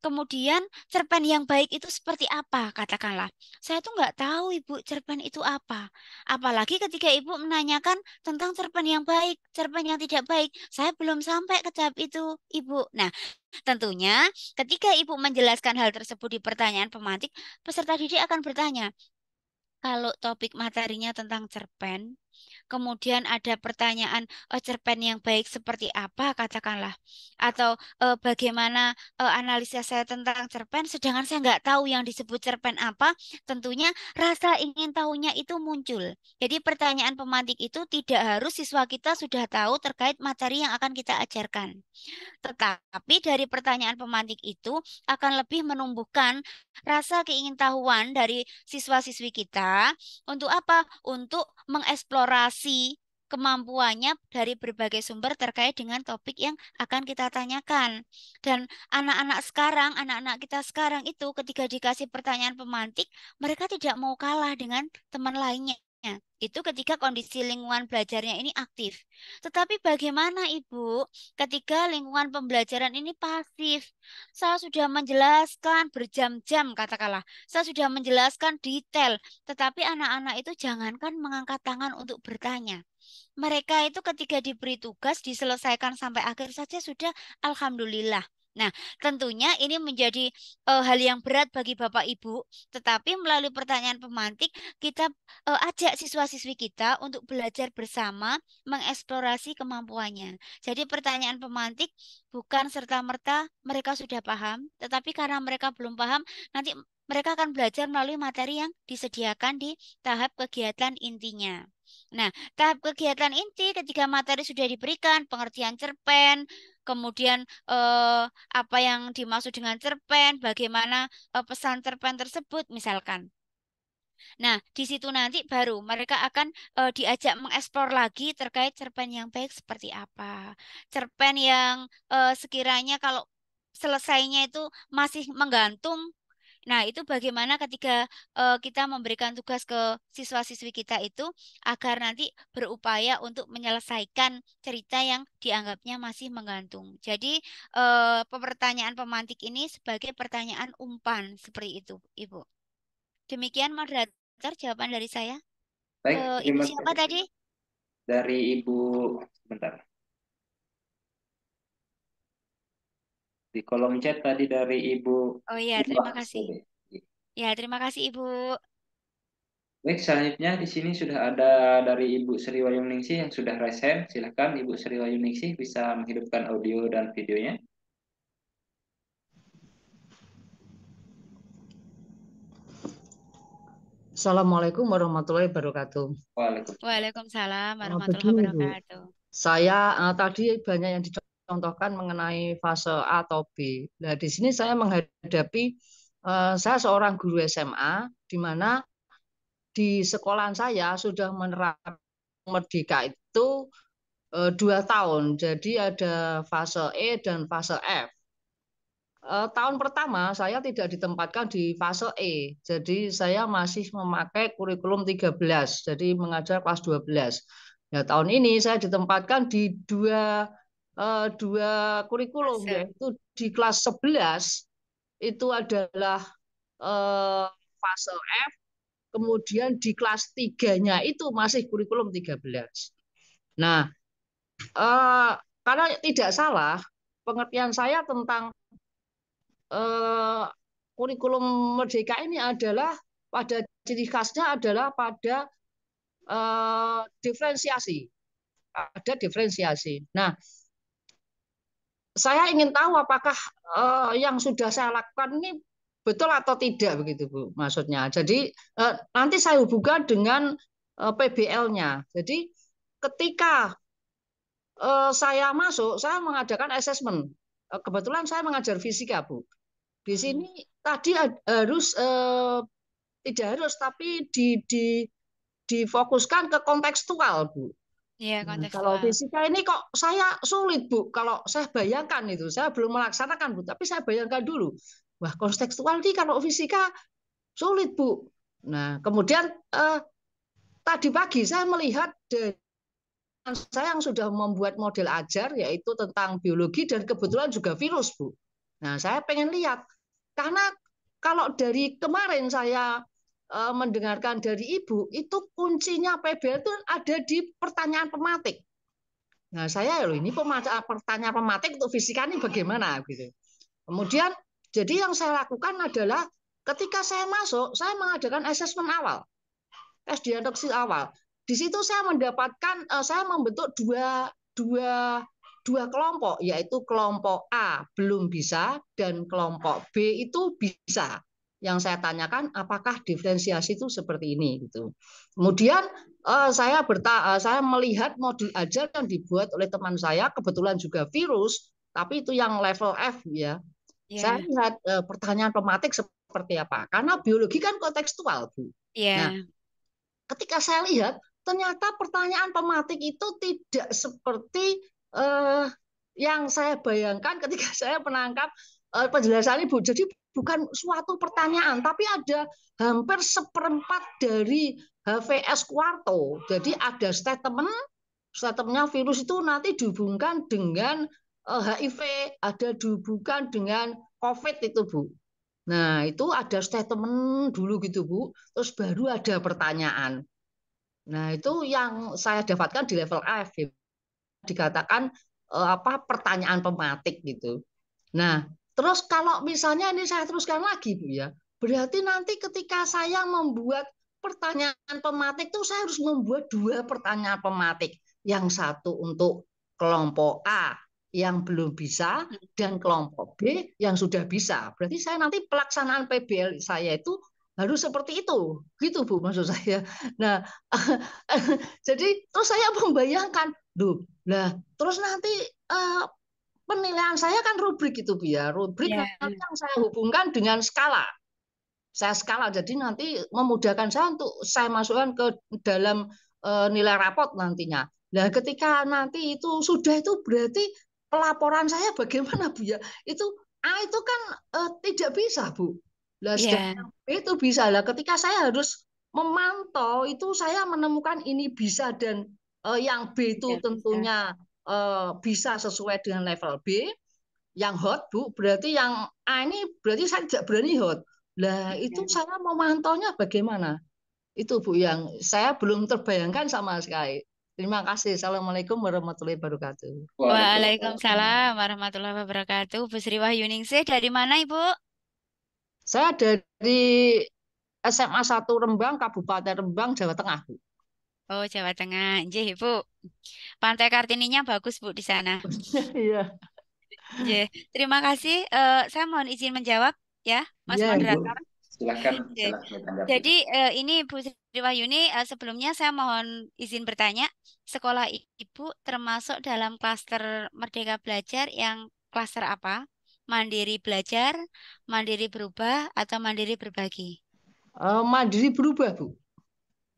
Kemudian cerpen yang baik itu seperti apa, katakanlah. Saya tuh nggak tahu Ibu cerpen itu apa. Apalagi ketika Ibu menanyakan tentang cerpen yang baik, cerpen yang tidak baik. Saya belum sampai ke tahap itu, Ibu. Nah, tentunya ketika Ibu menjelaskan hal tersebut di pertanyaan pemantik, peserta didik akan bertanya, kalau topik materinya tentang cerpen, kemudian ada pertanyaan e, cerpen yang baik seperti apa katakanlah atau e, bagaimana e, eh, analisa saya tentang cerpen sedangkan saya nggak tahu yang disebut cerpen apa tentunya rasa ingin tahunya itu muncul jadi pertanyaan pemantik itu tidak harus siswa kita sudah tahu terkait materi yang akan kita ajarkan tetapi dari pertanyaan pemantik itu akan lebih menumbuhkan rasa keingintahuan dari siswa-siswi kita untuk apa untuk mengeksplorasi mengisi kemampuannya dari berbagai sumber terkait dengan topik yang akan kita tanyakan. Dan anak-anak sekarang, anak-anak kita sekarang itu ketika dikasih pertanyaan pemantik, mereka tidak mau kalah dengan teman lainnya. Nah, itu ketika kondisi lingkungan belajarnya ini aktif. Tetapi bagaimana Ibu ketika lingkungan pembelajaran ini pasif? Saya sudah menjelaskan berjam-jam katakanlah. Saya sudah menjelaskan detail, tetapi anak-anak itu jangankan mengangkat tangan untuk bertanya. Mereka itu ketika diberi tugas diselesaikan sampai akhir saja sudah alhamdulillah. Nah, tentunya ini menjadi uh, hal yang berat bagi Bapak Ibu, tetapi melalui pertanyaan pemantik kita uh, ajak siswa-siswi kita untuk belajar bersama mengeksplorasi kemampuannya. Jadi pertanyaan pemantik bukan serta-merta mereka sudah paham, tetapi karena mereka belum paham, nanti mereka akan belajar melalui materi yang disediakan di tahap kegiatan intinya. Nah, tahap kegiatan inti ketika materi sudah diberikan, pengertian cerpen, kemudian eh, apa yang dimaksud dengan cerpen, bagaimana eh, pesan cerpen tersebut misalkan. Nah, di situ nanti baru mereka akan uh, diajak mengeksplor lagi terkait cerpen yang baik seperti apa. Cerpen yang uh, sekiranya kalau selesainya itu masih menggantung Nah, itu bagaimana ketika uh, kita memberikan tugas ke siswa-siswi kita itu agar nanti berupaya untuk menyelesaikan cerita yang dianggapnya masih menggantung. Jadi, uh, eh, pertanyaan pemantik ini sebagai pertanyaan umpan seperti itu, Ibu. Demikian moderator jawaban dari saya. Baik, uh, Ibu siapa tadi? Dari Ibu sebentar. di kolom chat tadi dari Ibu. Oh iya, terima kasih. Ya, terima kasih Ibu. Baik, selanjutnya di sini sudah ada dari Ibu Sri Wayuningsi yang sudah resen Silahkan Silakan Ibu Sri Wayuningsi bisa menghidupkan audio dan videonya. Assalamualaikum warahmatullahi wabarakatuh. Waalaikumsalam, warahmatullahi wabarakatuh. Saya uh, tadi banyak yang dicoba contohkan mengenai fase A atau B. Nah, di sini saya menghadapi eh, saya seorang guru SMA di mana di sekolah saya sudah menerapkan merdeka itu eh, dua tahun. Jadi ada fase E dan fase F. Eh, tahun pertama saya tidak ditempatkan di fase E, jadi saya masih memakai kurikulum 13, jadi mengajar kelas 12. Nah, tahun ini saya ditempatkan di dua Eh, dua kurikulum Hasil. yaitu di kelas 11 itu adalah uh, fase F kemudian di kelas 3-nya itu masih kurikulum 13. Nah, uh, karena tidak salah pengertian saya tentang uh, kurikulum merdeka ini adalah pada ciri khasnya adalah pada uh, diferensiasi. Ada diferensiasi. Nah, saya ingin tahu apakah uh, yang sudah saya lakukan ini betul atau tidak begitu Bu maksudnya. Jadi uh, nanti saya hubungkan dengan uh, eh, PBL-nya. Jadi ketika uh, saya masuk, saya mengadakan assessment. Uh, kebetulan saya mengajar fisika Bu. Di hmm. sini tadi harus uh, tidak harus tapi di, di difokuskan ke kontekstual Bu. Iya, hmm, kontekstual. Kalau fisika ini kok saya sulit, Bu. Kalau saya bayangkan itu, saya belum melaksanakan, Bu, tapi saya bayangkan dulu. Wah, kontekstual ini kalau fisika sulit, Bu. Nah, kemudian eh, tadi pagi saya melihat dan saya yang sudah membuat model ajar yaitu tentang biologi dan kebetulan juga virus, Bu. Nah, saya pengen lihat karena kalau dari kemarin saya Eh, mendengarkan dari ibu itu kuncinya PBL itu ada di pertanyaan pematik. Nah, saya loh ini pertanyaan pematik untuk fisika ini bagaimana gitu. Kemudian jadi yang saya lakukan adalah ketika saya masuk, saya mengadakan assessment awal. Tes diagnosis awal. Di situ saya mendapatkan eh, saya membentuk dua dua dua kelompok yaitu kelompok A belum bisa dan kelompok B itu bisa yang saya tanyakan apakah diferensiasi itu seperti ini gitu. Kemudian eh, saya berta eh, saya melihat modul ajar yang dibuat oleh teman saya kebetulan juga virus tapi itu yang level F ya. Yeah. Saya lihat eh, pertanyaan tematik seperti apa karena biologi kan kontekstual Bu. Yeah. Nah, ketika saya lihat ternyata pertanyaan pematik itu tidak seperti uh, yang saya bayangkan ketika [LAUGHS] saya menangkap uh, penjelasan ibu. Jadi bukan suatu pertanyaan, tapi ada hampir seperempat dari HVS kuarto. Jadi ada statement, statementnya virus itu nanti dihubungkan dengan HIV, eh, ada dihubungkan dengan COVID itu Bu. Nah itu ada statement dulu gitu Bu, terus baru ada pertanyaan. Nah itu yang saya dapatkan di level AF, dikatakan eh, apa pertanyaan pematik gitu. Nah Terus kalau misalnya ini saya teruskan lagi Bu ya, berarti nanti ketika saya membuat pertanyaan pematik itu saya harus membuat dua pertanyaan pematik. Yang satu untuk kelompok A yang belum bisa dan kelompok B yang sudah bisa. Berarti saya nanti pelaksanaan PBL saya itu harus seperti itu, gitu Bu maksud saya. Nah, [LAUGHS] jadi terus saya membayangkan, duh, lah terus nanti uh, penilaian saya kan rubrik itu biar ya. rubrik yeah. nanti yang saya hubungkan dengan skala saya skala jadi nanti memudahkan saya untuk saya masukkan ke dalam e, nilai rapot nantinya nah ketika nanti itu sudah itu berarti pelaporan saya bagaimana bu ya itu A itu kan e, tidak bisa bu lah yeah. Ya. B itu bisa lah ketika saya harus memantau itu saya menemukan ini bisa dan e, yang B itu yeah. tentunya yeah Eh, bisa sesuai dengan level B. Yang hot bu, berarti yang A ini berarti saya tidak berani hot. Lah iya. itu saya memantaunya bagaimana? Itu bu yang saya belum terbayangkan sama sekali. Terima kasih. Assalamualaikum warahmatullahi wabarakatuh. Waalaikumsalam warahmatullahi wabarakatuh. Bu Sri Wahyuningsih dari mana Ibu? Saya dari SMA 1 Rembang, Kabupaten Rembang, Jawa Tengah, Bu. Oh, Jawa Tengah. Nggih, Bu. Pantai Kartininya bagus, Bu, di sana. [LAUGHS] Iya. Nggih. Terima kasih. Uh, saya mohon izin menjawab ya, Mas ya, moderator. Ibu. Silakan, silakan Jadi uh, ini Bu Sri Wahyuni, uh, sebelumnya saya mohon izin bertanya, sekolah Ibu termasuk dalam klaster Merdeka Belajar yang klaster apa? Mandiri belajar, mandiri berubah, atau mandiri berbagi? Uh, mandiri berubah, Bu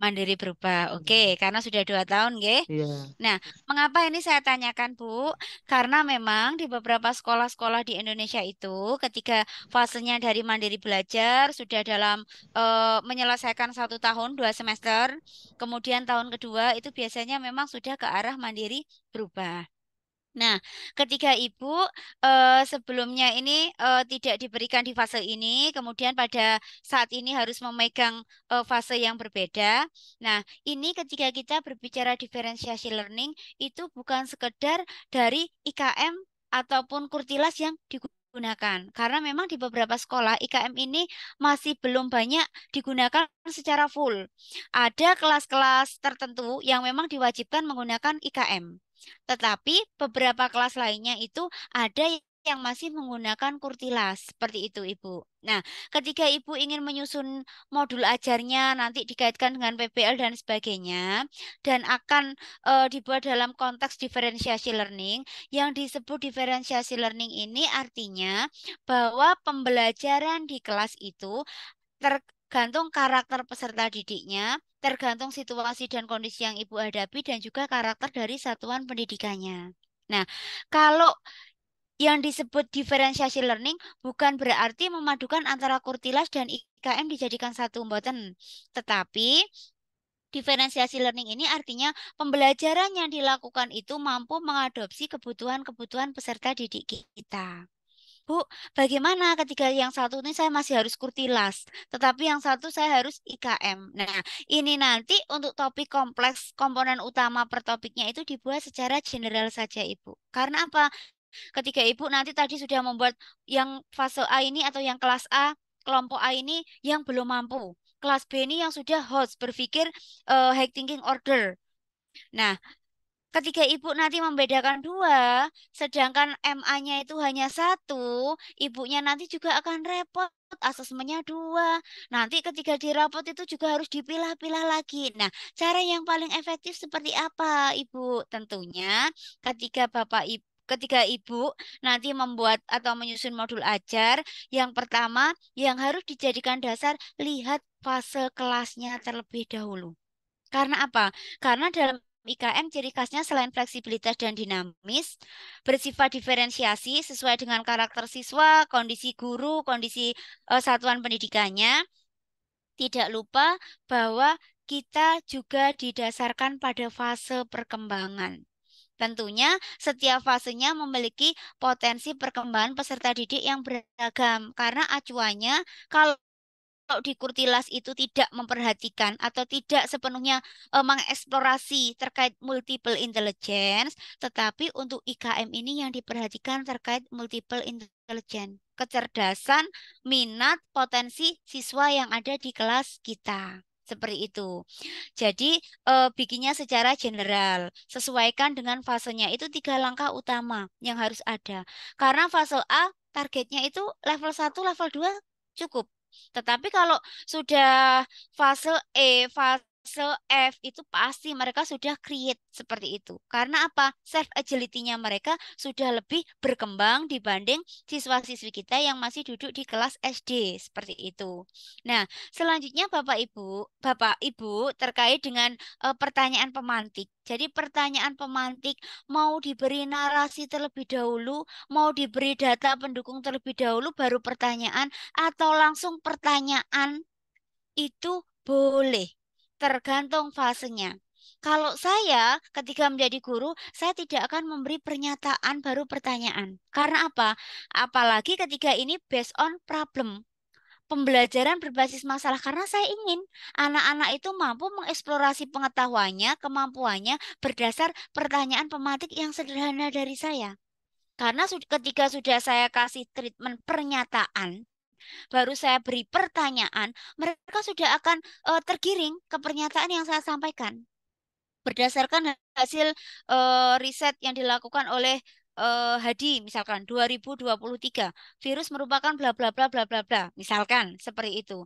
mandiri berubah. Hmm. Oke, karena sudah dua tahun, ya. Iya. Nah, mengapa ini saya tanyakan, Bu? Karena memang di beberapa sekolah-sekolah di Indonesia itu ketika fasenya dari mandiri belajar sudah dalam uh, menyelesaikan satu tahun dua semester, kemudian tahun kedua itu biasanya memang sudah ke arah mandiri berubah. Nah, ketiga ibu eh, sebelumnya ini eh, tidak diberikan di fase ini, kemudian pada saat ini harus memegang eh, fase yang berbeda. Nah, ini ketika kita berbicara diferensiasi learning itu bukan sekedar dari IKM ataupun kurtilas yang digunakan. Karena memang di beberapa sekolah IKM ini masih belum banyak digunakan secara full. Ada kelas-kelas tertentu yang memang diwajibkan menggunakan IKM. Tetapi beberapa kelas lainnya itu ada yang masih menggunakan kurtilas seperti itu Ibu. Nah, ketika Ibu ingin menyusun modul ajarnya nanti dikaitkan dengan PPL dan sebagainya dan akan e, dibuat dalam konteks diferensiasi learning. Yang disebut diferensiasi learning ini artinya bahwa pembelajaran di kelas itu ter, tergantung karakter peserta didiknya, tergantung situasi dan kondisi yang ibu hadapi, dan juga karakter dari satuan pendidikannya. Nah, kalau yang disebut diferensiasi learning bukan berarti memadukan antara kurtilas dan IKM dijadikan satu mboten. Tetapi Diferensiasi learning ini artinya pembelajaran yang dilakukan itu mampu mengadopsi kebutuhan-kebutuhan peserta didik kita. Bu, bagaimana ketika yang satu ini saya masih harus kurtilas, tetapi yang satu saya harus IKM. Nah, ini nanti untuk topik kompleks komponen utama per topiknya itu dibuat secara general saja, Ibu. Karena apa? Ketika Ibu nanti tadi sudah membuat yang fase A ini atau yang kelas A, kelompok A ini yang belum mampu. Kelas B ini yang sudah host berpikir uh, high thinking order. Nah, ketika ibu nanti membedakan dua, sedangkan MA-nya itu hanya satu, ibunya nanti juga akan repot asesmennya dua. Nanti ketika dirapot itu juga harus dipilah-pilah lagi. Nah, cara yang paling efektif seperti apa, Ibu? Tentunya ketika Bapak Ibu ketika ibu nanti membuat atau menyusun modul ajar, yang pertama yang harus dijadikan dasar lihat fase kelasnya terlebih dahulu. Karena apa? Karena dalam IKM ciri khasnya selain fleksibilitas dan dinamis, bersifat diferensiasi sesuai dengan karakter siswa, kondisi guru, kondisi uh, satuan pendidikannya. Tidak lupa bahwa kita juga didasarkan pada fase perkembangan. Tentunya setiap fasenya memiliki potensi perkembangan peserta didik yang beragam karena acuannya kalau kalau di Kurtilas itu tidak memperhatikan atau tidak sepenuhnya uh, mengeksplorasi terkait multiple intelligence, tetapi untuk IKM ini yang diperhatikan terkait multiple intelligence, kecerdasan, minat, potensi siswa yang ada di kelas kita. Seperti itu. Jadi e, bikinnya secara general, sesuaikan dengan fasenya. Itu tiga langkah utama yang harus ada. Karena fase A targetnya itu level 1, level 2 cukup tetapi kalau sudah fase E, fase so F itu pasti mereka sudah create seperti itu. Karena apa? Self agility-nya mereka sudah lebih berkembang dibanding siswa-siswi kita yang masih duduk di kelas SD seperti itu. Nah, selanjutnya Bapak Ibu, Bapak Ibu terkait dengan uh, pertanyaan pemantik. Jadi pertanyaan pemantik mau diberi narasi terlebih dahulu, mau diberi data pendukung terlebih dahulu baru pertanyaan atau langsung pertanyaan itu boleh tergantung fasenya. Kalau saya ketika menjadi guru, saya tidak akan memberi pernyataan baru pertanyaan. Karena apa? Apalagi ketika ini based on problem. Pembelajaran berbasis masalah karena saya ingin anak-anak itu mampu mengeksplorasi pengetahuannya, kemampuannya berdasar pertanyaan pematik yang sederhana dari saya. Karena ketika sudah saya kasih treatment pernyataan, baru saya beri pertanyaan, mereka sudah akan uh, tergiring ke pernyataan yang saya sampaikan. Berdasarkan hasil uh, riset yang dilakukan oleh uh, Hadi misalkan 2023 virus merupakan bla bla bla bla bla bla misalkan seperti itu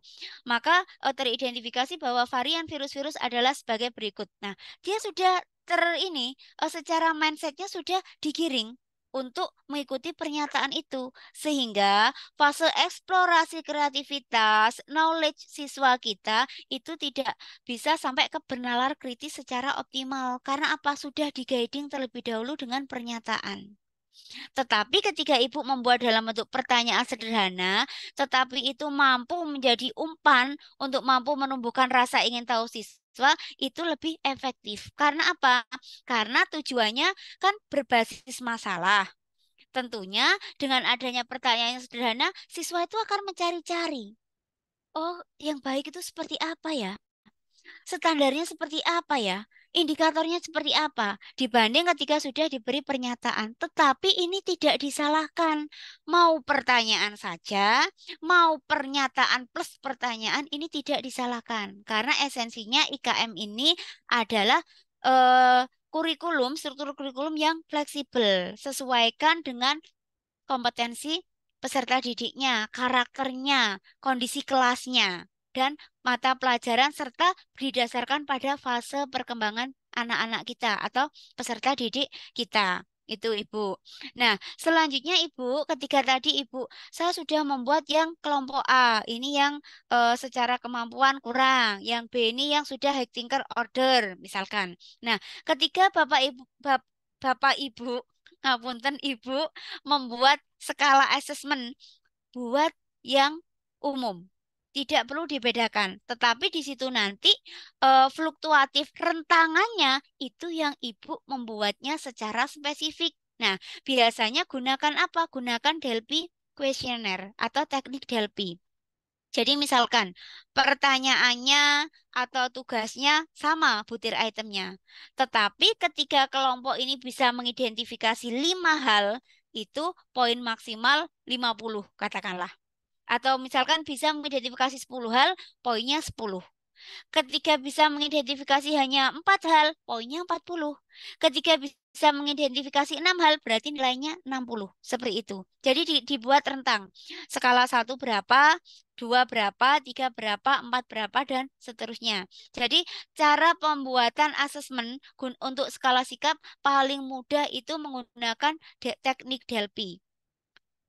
maka uh, teridentifikasi bahwa varian virus-virus adalah sebagai berikut nah dia sudah ter ini uh, secara mindsetnya sudah digiring untuk mengikuti pernyataan itu. Sehingga fase eksplorasi kreativitas, knowledge siswa kita itu tidak bisa sampai ke benalar kritis secara optimal. Karena apa? Sudah di guiding terlebih dahulu dengan pernyataan. Tetapi ketika ibu membuat dalam bentuk pertanyaan sederhana, tetapi itu mampu menjadi umpan untuk mampu menumbuhkan rasa ingin tahu siswa siswa itu lebih efektif. Karena apa? Karena tujuannya kan berbasis masalah. Tentunya dengan adanya pertanyaan yang sederhana, siswa itu akan mencari-cari. Oh, yang baik itu seperti apa ya? Standarnya seperti apa ya? indikatornya seperti apa dibanding ketika sudah diberi pernyataan. Tetapi ini tidak disalahkan. Mau pertanyaan saja, mau pernyataan plus pertanyaan ini tidak disalahkan. Karena esensinya IKM ini adalah eh, kurikulum, struktur kurikulum yang fleksibel. Sesuaikan dengan kompetensi peserta didiknya, karakternya, kondisi kelasnya dan mata pelajaran serta didasarkan pada fase perkembangan anak-anak kita atau peserta didik kita itu Ibu. Nah, selanjutnya Ibu, ketika tadi Ibu, saya sudah membuat yang kelompok A. Ini yang e, secara kemampuan kurang, yang B ini yang sudah high thinker order misalkan. Nah, ketika Bapak Ibu bap, Bapak Ibu [LAUGHS] ngapunten Ibu membuat skala assessment buat yang umum tidak perlu dibedakan. Tetapi di situ nanti e, fluktuatif rentangannya itu yang ibu membuatnya secara spesifik. Nah, biasanya gunakan apa? Gunakan Delphi questionnaire atau teknik Delphi. Jadi misalkan pertanyaannya atau tugasnya sama butir itemnya. Tetapi ketika kelompok ini bisa mengidentifikasi lima hal, itu poin maksimal 50 katakanlah. Atau misalkan bisa mengidentifikasi 10 hal, poinnya 10. Ketika bisa mengidentifikasi hanya 4 hal, poinnya 40. Ketika bisa mengidentifikasi 6 hal, berarti nilainya 60. Seperti itu. Jadi dibuat rentang. Skala 1 berapa, 2 berapa, 3 berapa, 4 berapa, dan seterusnya. Jadi cara pembuatan asesmen untuk skala sikap paling mudah itu menggunakan teknik delphi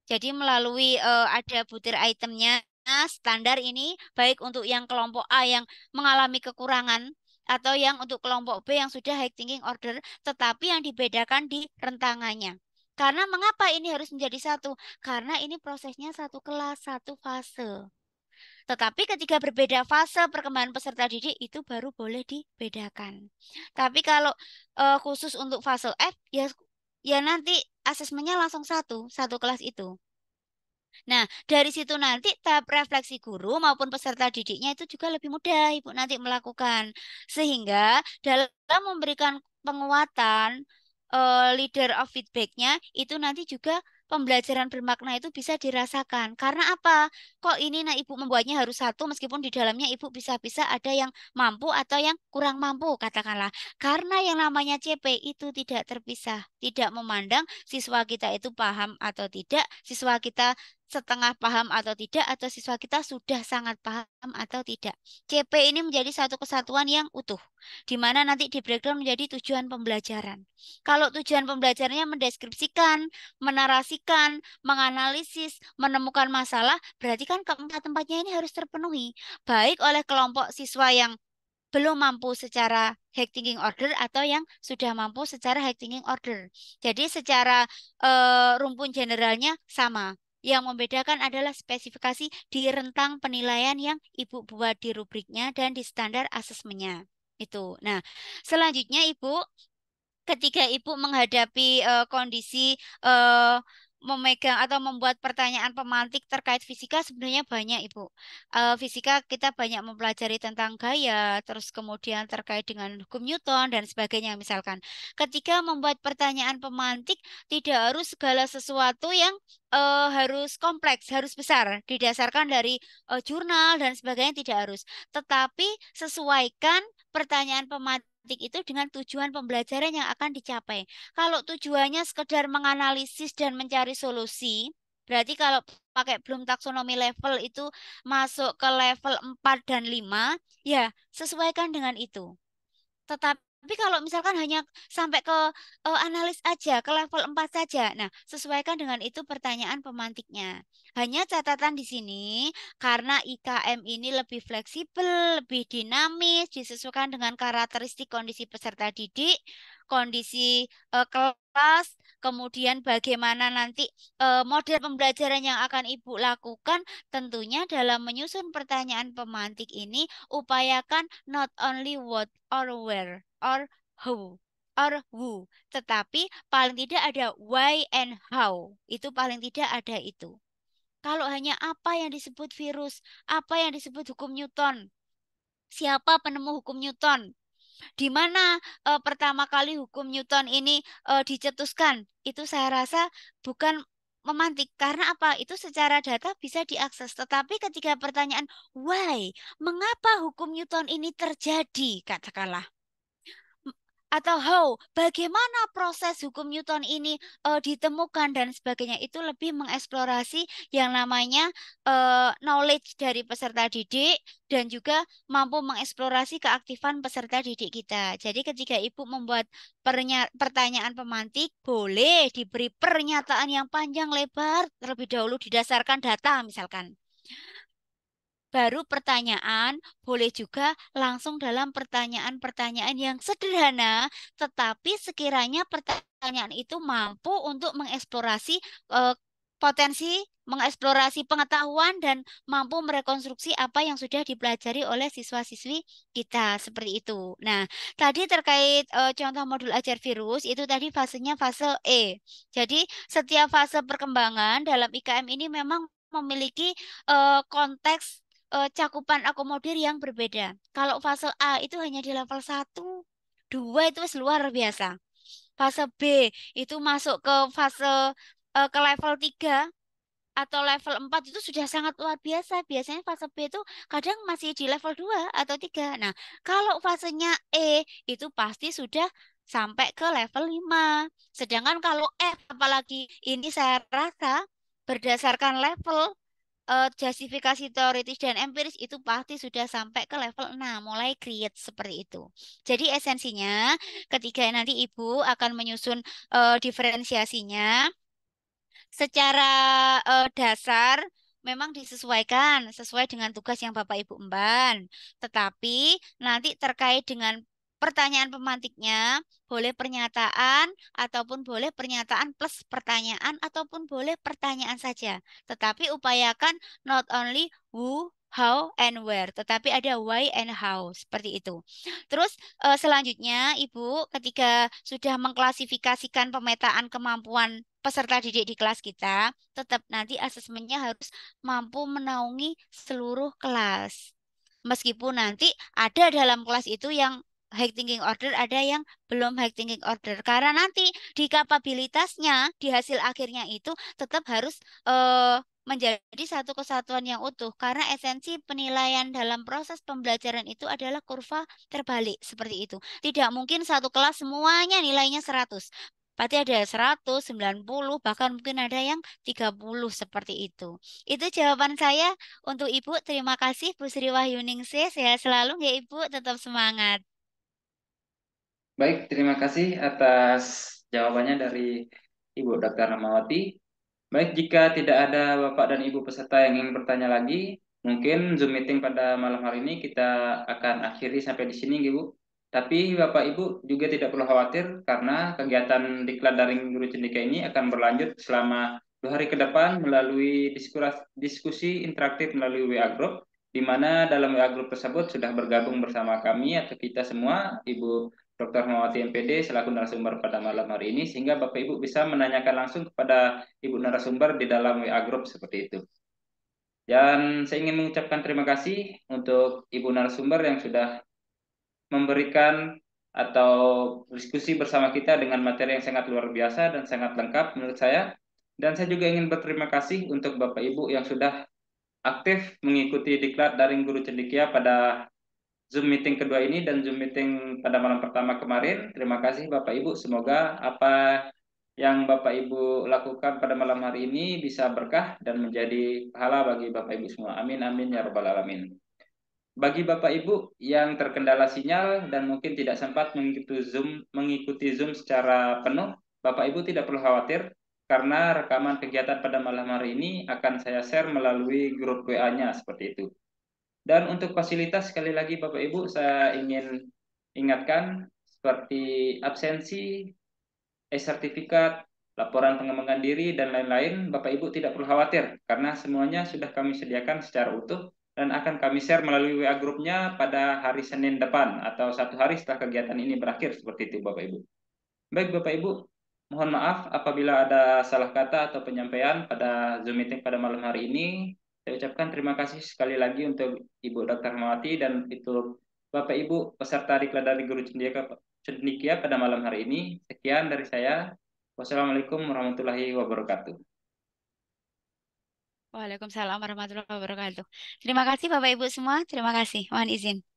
jadi melalui uh, ada butir itemnya standar ini baik untuk yang kelompok A yang mengalami kekurangan atau yang untuk kelompok B yang sudah high thinking order tetapi yang dibedakan di rentangannya. Karena mengapa ini harus menjadi satu? Karena ini prosesnya satu kelas, satu fase. Tetapi ketika berbeda fase perkembangan peserta didik itu baru boleh dibedakan. Tapi kalau uh, khusus untuk fase F ya ya nanti asesmennya langsung satu, satu kelas itu. Nah, dari situ nanti tahap refleksi guru maupun peserta didiknya itu juga lebih mudah Ibu nanti melakukan. Sehingga dalam memberikan penguatan uh, leader of feedbacknya itu nanti juga pembelajaran bermakna itu bisa dirasakan. Karena apa? Kok ini nah ibu membuatnya harus satu meskipun di dalamnya ibu bisa-bisa ada yang mampu atau yang kurang mampu katakanlah. Karena yang namanya CP itu tidak terpisah, tidak memandang siswa kita itu paham atau tidak, siswa kita setengah paham atau tidak atau siswa kita sudah sangat paham atau tidak. CP ini menjadi satu kesatuan yang utuh di mana nanti di breakdown menjadi tujuan pembelajaran. Kalau tujuan pembelajarannya mendeskripsikan, menarasikan, menganalisis, menemukan masalah, berarti kan keempat tempatnya ini harus terpenuhi baik oleh kelompok siswa yang belum mampu secara high thinking order atau yang sudah mampu secara high thinking order. Jadi secara uh, rumpun generalnya sama. Yang membedakan adalah spesifikasi di rentang penilaian yang Ibu buat di rubriknya dan di standar asesmennya. Itu. Nah, selanjutnya Ibu ketika Ibu menghadapi uh, kondisi uh, memegang atau membuat pertanyaan pemantik terkait fisika sebenarnya banyak Ibu. Uh, fisika kita banyak mempelajari tentang gaya, terus kemudian terkait dengan hukum Newton dan sebagainya misalkan. Ketika membuat pertanyaan pemantik tidak harus segala sesuatu yang uh, harus kompleks, harus besar didasarkan dari uh, jurnal dan sebagainya tidak harus. Tetapi sesuaikan pertanyaan pemantik matematik itu dengan tujuan pembelajaran yang akan dicapai. Kalau tujuannya sekedar menganalisis dan mencari solusi, berarti kalau pakai belum taksonomi level itu masuk ke level 4 dan 5, ya sesuaikan dengan itu. Tetapi tapi kalau misalkan hanya sampai ke uh, analis aja, ke level 4 saja. Nah, sesuaikan dengan itu pertanyaan pemantiknya. Hanya catatan di sini karena IKM ini lebih fleksibel, lebih dinamis, disesuaikan dengan karakteristik kondisi peserta didik kondisi uh, kelas, kemudian bagaimana nanti uh, model pembelajaran yang akan Ibu lakukan tentunya dalam menyusun pertanyaan pemantik ini upayakan not only what or where or who or who, tetapi paling tidak ada why and how. Itu paling tidak ada itu. Kalau hanya apa yang disebut virus, apa yang disebut hukum Newton, siapa penemu hukum Newton, di mana e, pertama kali hukum Newton ini e, dicetuskan itu saya rasa bukan memantik karena apa itu secara data bisa diakses tetapi ketika pertanyaan why mengapa hukum Newton ini terjadi katakanlah atau how bagaimana proses hukum Newton ini uh, ditemukan dan sebagainya itu lebih mengeksplorasi yang namanya uh, knowledge dari peserta didik dan juga mampu mengeksplorasi keaktifan peserta didik kita. Jadi ketika ibu membuat pertanyaan pemantik boleh diberi pernyataan yang panjang lebar terlebih dahulu didasarkan data misalkan baru pertanyaan, boleh juga langsung dalam pertanyaan-pertanyaan yang sederhana, tetapi sekiranya pertanyaan itu mampu untuk mengeksplorasi uh, potensi mengeksplorasi pengetahuan dan mampu merekonstruksi apa yang sudah dipelajari oleh siswa-siswi kita seperti itu. Nah, tadi terkait e, contoh modul ajar virus itu tadi fasenya fase E. Jadi, setiap fase perkembangan dalam IKM ini memang memiliki e, konteks uh, cakupan akomodir yang berbeda. Kalau fase A itu hanya di level 1, 2 itu luar biasa. Fase B itu masuk ke fase uh, ke level 3 atau level 4 itu sudah sangat luar biasa. Biasanya fase B itu kadang masih di level 2 atau 3. Nah, kalau fasenya E itu pasti sudah sampai ke level 5. Sedangkan kalau F apalagi ini saya rasa berdasarkan level uh, justifikasi teoritis dan empiris itu pasti sudah sampai ke level 6, mulai create seperti itu. Jadi esensinya ketika nanti Ibu akan menyusun uh, diferensiasinya secara uh, dasar memang disesuaikan sesuai dengan tugas yang Bapak Ibu emban. Tetapi nanti terkait dengan pertanyaan pemantiknya boleh pernyataan ataupun boleh pernyataan plus pertanyaan ataupun boleh pertanyaan saja. Tetapi upayakan not only who, how, and where, tetapi ada why and how seperti itu. Terus eh, selanjutnya Ibu ketika sudah mengklasifikasikan pemetaan kemampuan peserta didik di kelas kita, tetap nanti asesmennya harus mampu menaungi seluruh kelas meskipun nanti ada dalam kelas itu yang high thinking order, ada yang belum high thinking order. Karena nanti di kapabilitasnya, di hasil akhirnya itu tetap harus uh, menjadi satu kesatuan yang utuh karena esensi penilaian dalam proses pembelajaran itu adalah kurva terbalik seperti itu. Tidak mungkin satu kelas semuanya nilainya 100. Pasti ada 100, 90, bahkan mungkin ada yang 30 seperti itu. Itu jawaban saya untuk Ibu. Terima kasih Bu Sri Wahyuningsih. saya selalu ya Ibu, tetap semangat. Baik, terima kasih atas jawabannya dari Ibu Dr. Ramawati. Baik, jika tidak ada Bapak dan Ibu peserta yang ingin bertanya lagi, mungkin Zoom meeting pada malam hari ini kita akan akhiri sampai di sini, Ibu. Tapi Bapak Ibu juga tidak perlu khawatir karena kegiatan diklat daring guru cendika ini akan berlanjut selama dua hari ke depan melalui diskusi, diskusi interaktif melalui WA Group, di mana dalam WA Group tersebut sudah bergabung bersama kami atau kita semua, Ibu Dr. Mawati MPD selaku narasumber pada malam hari ini sehingga Bapak Ibu bisa menanyakan langsung kepada Ibu narasumber di dalam WA group seperti itu. Dan saya ingin mengucapkan terima kasih untuk Ibu narasumber yang sudah memberikan atau diskusi bersama kita dengan materi yang sangat luar biasa dan sangat lengkap menurut saya. Dan saya juga ingin berterima kasih untuk Bapak Ibu yang sudah aktif mengikuti diklat daring guru cendikia pada Zoom meeting kedua ini dan Zoom meeting pada malam pertama kemarin. Terima kasih Bapak Ibu. Semoga apa yang Bapak Ibu lakukan pada malam hari ini bisa berkah dan menjadi pahala bagi Bapak Ibu semua. Amin amin ya rabbal alamin. Bagi Bapak Ibu yang terkendala sinyal dan mungkin tidak sempat mengikuti Zoom mengikuti Zoom secara penuh, Bapak Ibu tidak perlu khawatir karena rekaman kegiatan pada malam hari ini akan saya share melalui grup WA-nya seperti itu. Dan untuk fasilitas sekali lagi Bapak Ibu saya ingin ingatkan seperti absensi, e-sertifikat, laporan pengembangan diri dan lain-lain, Bapak Ibu tidak perlu khawatir karena semuanya sudah kami sediakan secara utuh dan akan kami share melalui WA grupnya pada hari Senin depan atau satu hari setelah kegiatan ini berakhir seperti itu Bapak Ibu. Baik Bapak Ibu, mohon maaf apabila ada salah kata atau penyampaian pada Zoom meeting pada malam hari ini. Saya ucapkan terima kasih sekali lagi untuk Ibu Dr. Mawati dan itu Bapak Ibu peserta di dari Guru Cendikia pada malam hari ini. Sekian dari saya. Wassalamualaikum warahmatullahi wabarakatuh. Waalaikumsalam warahmatullahi wabarakatuh. Terima kasih Bapak Ibu semua. Terima kasih. Mohon izin.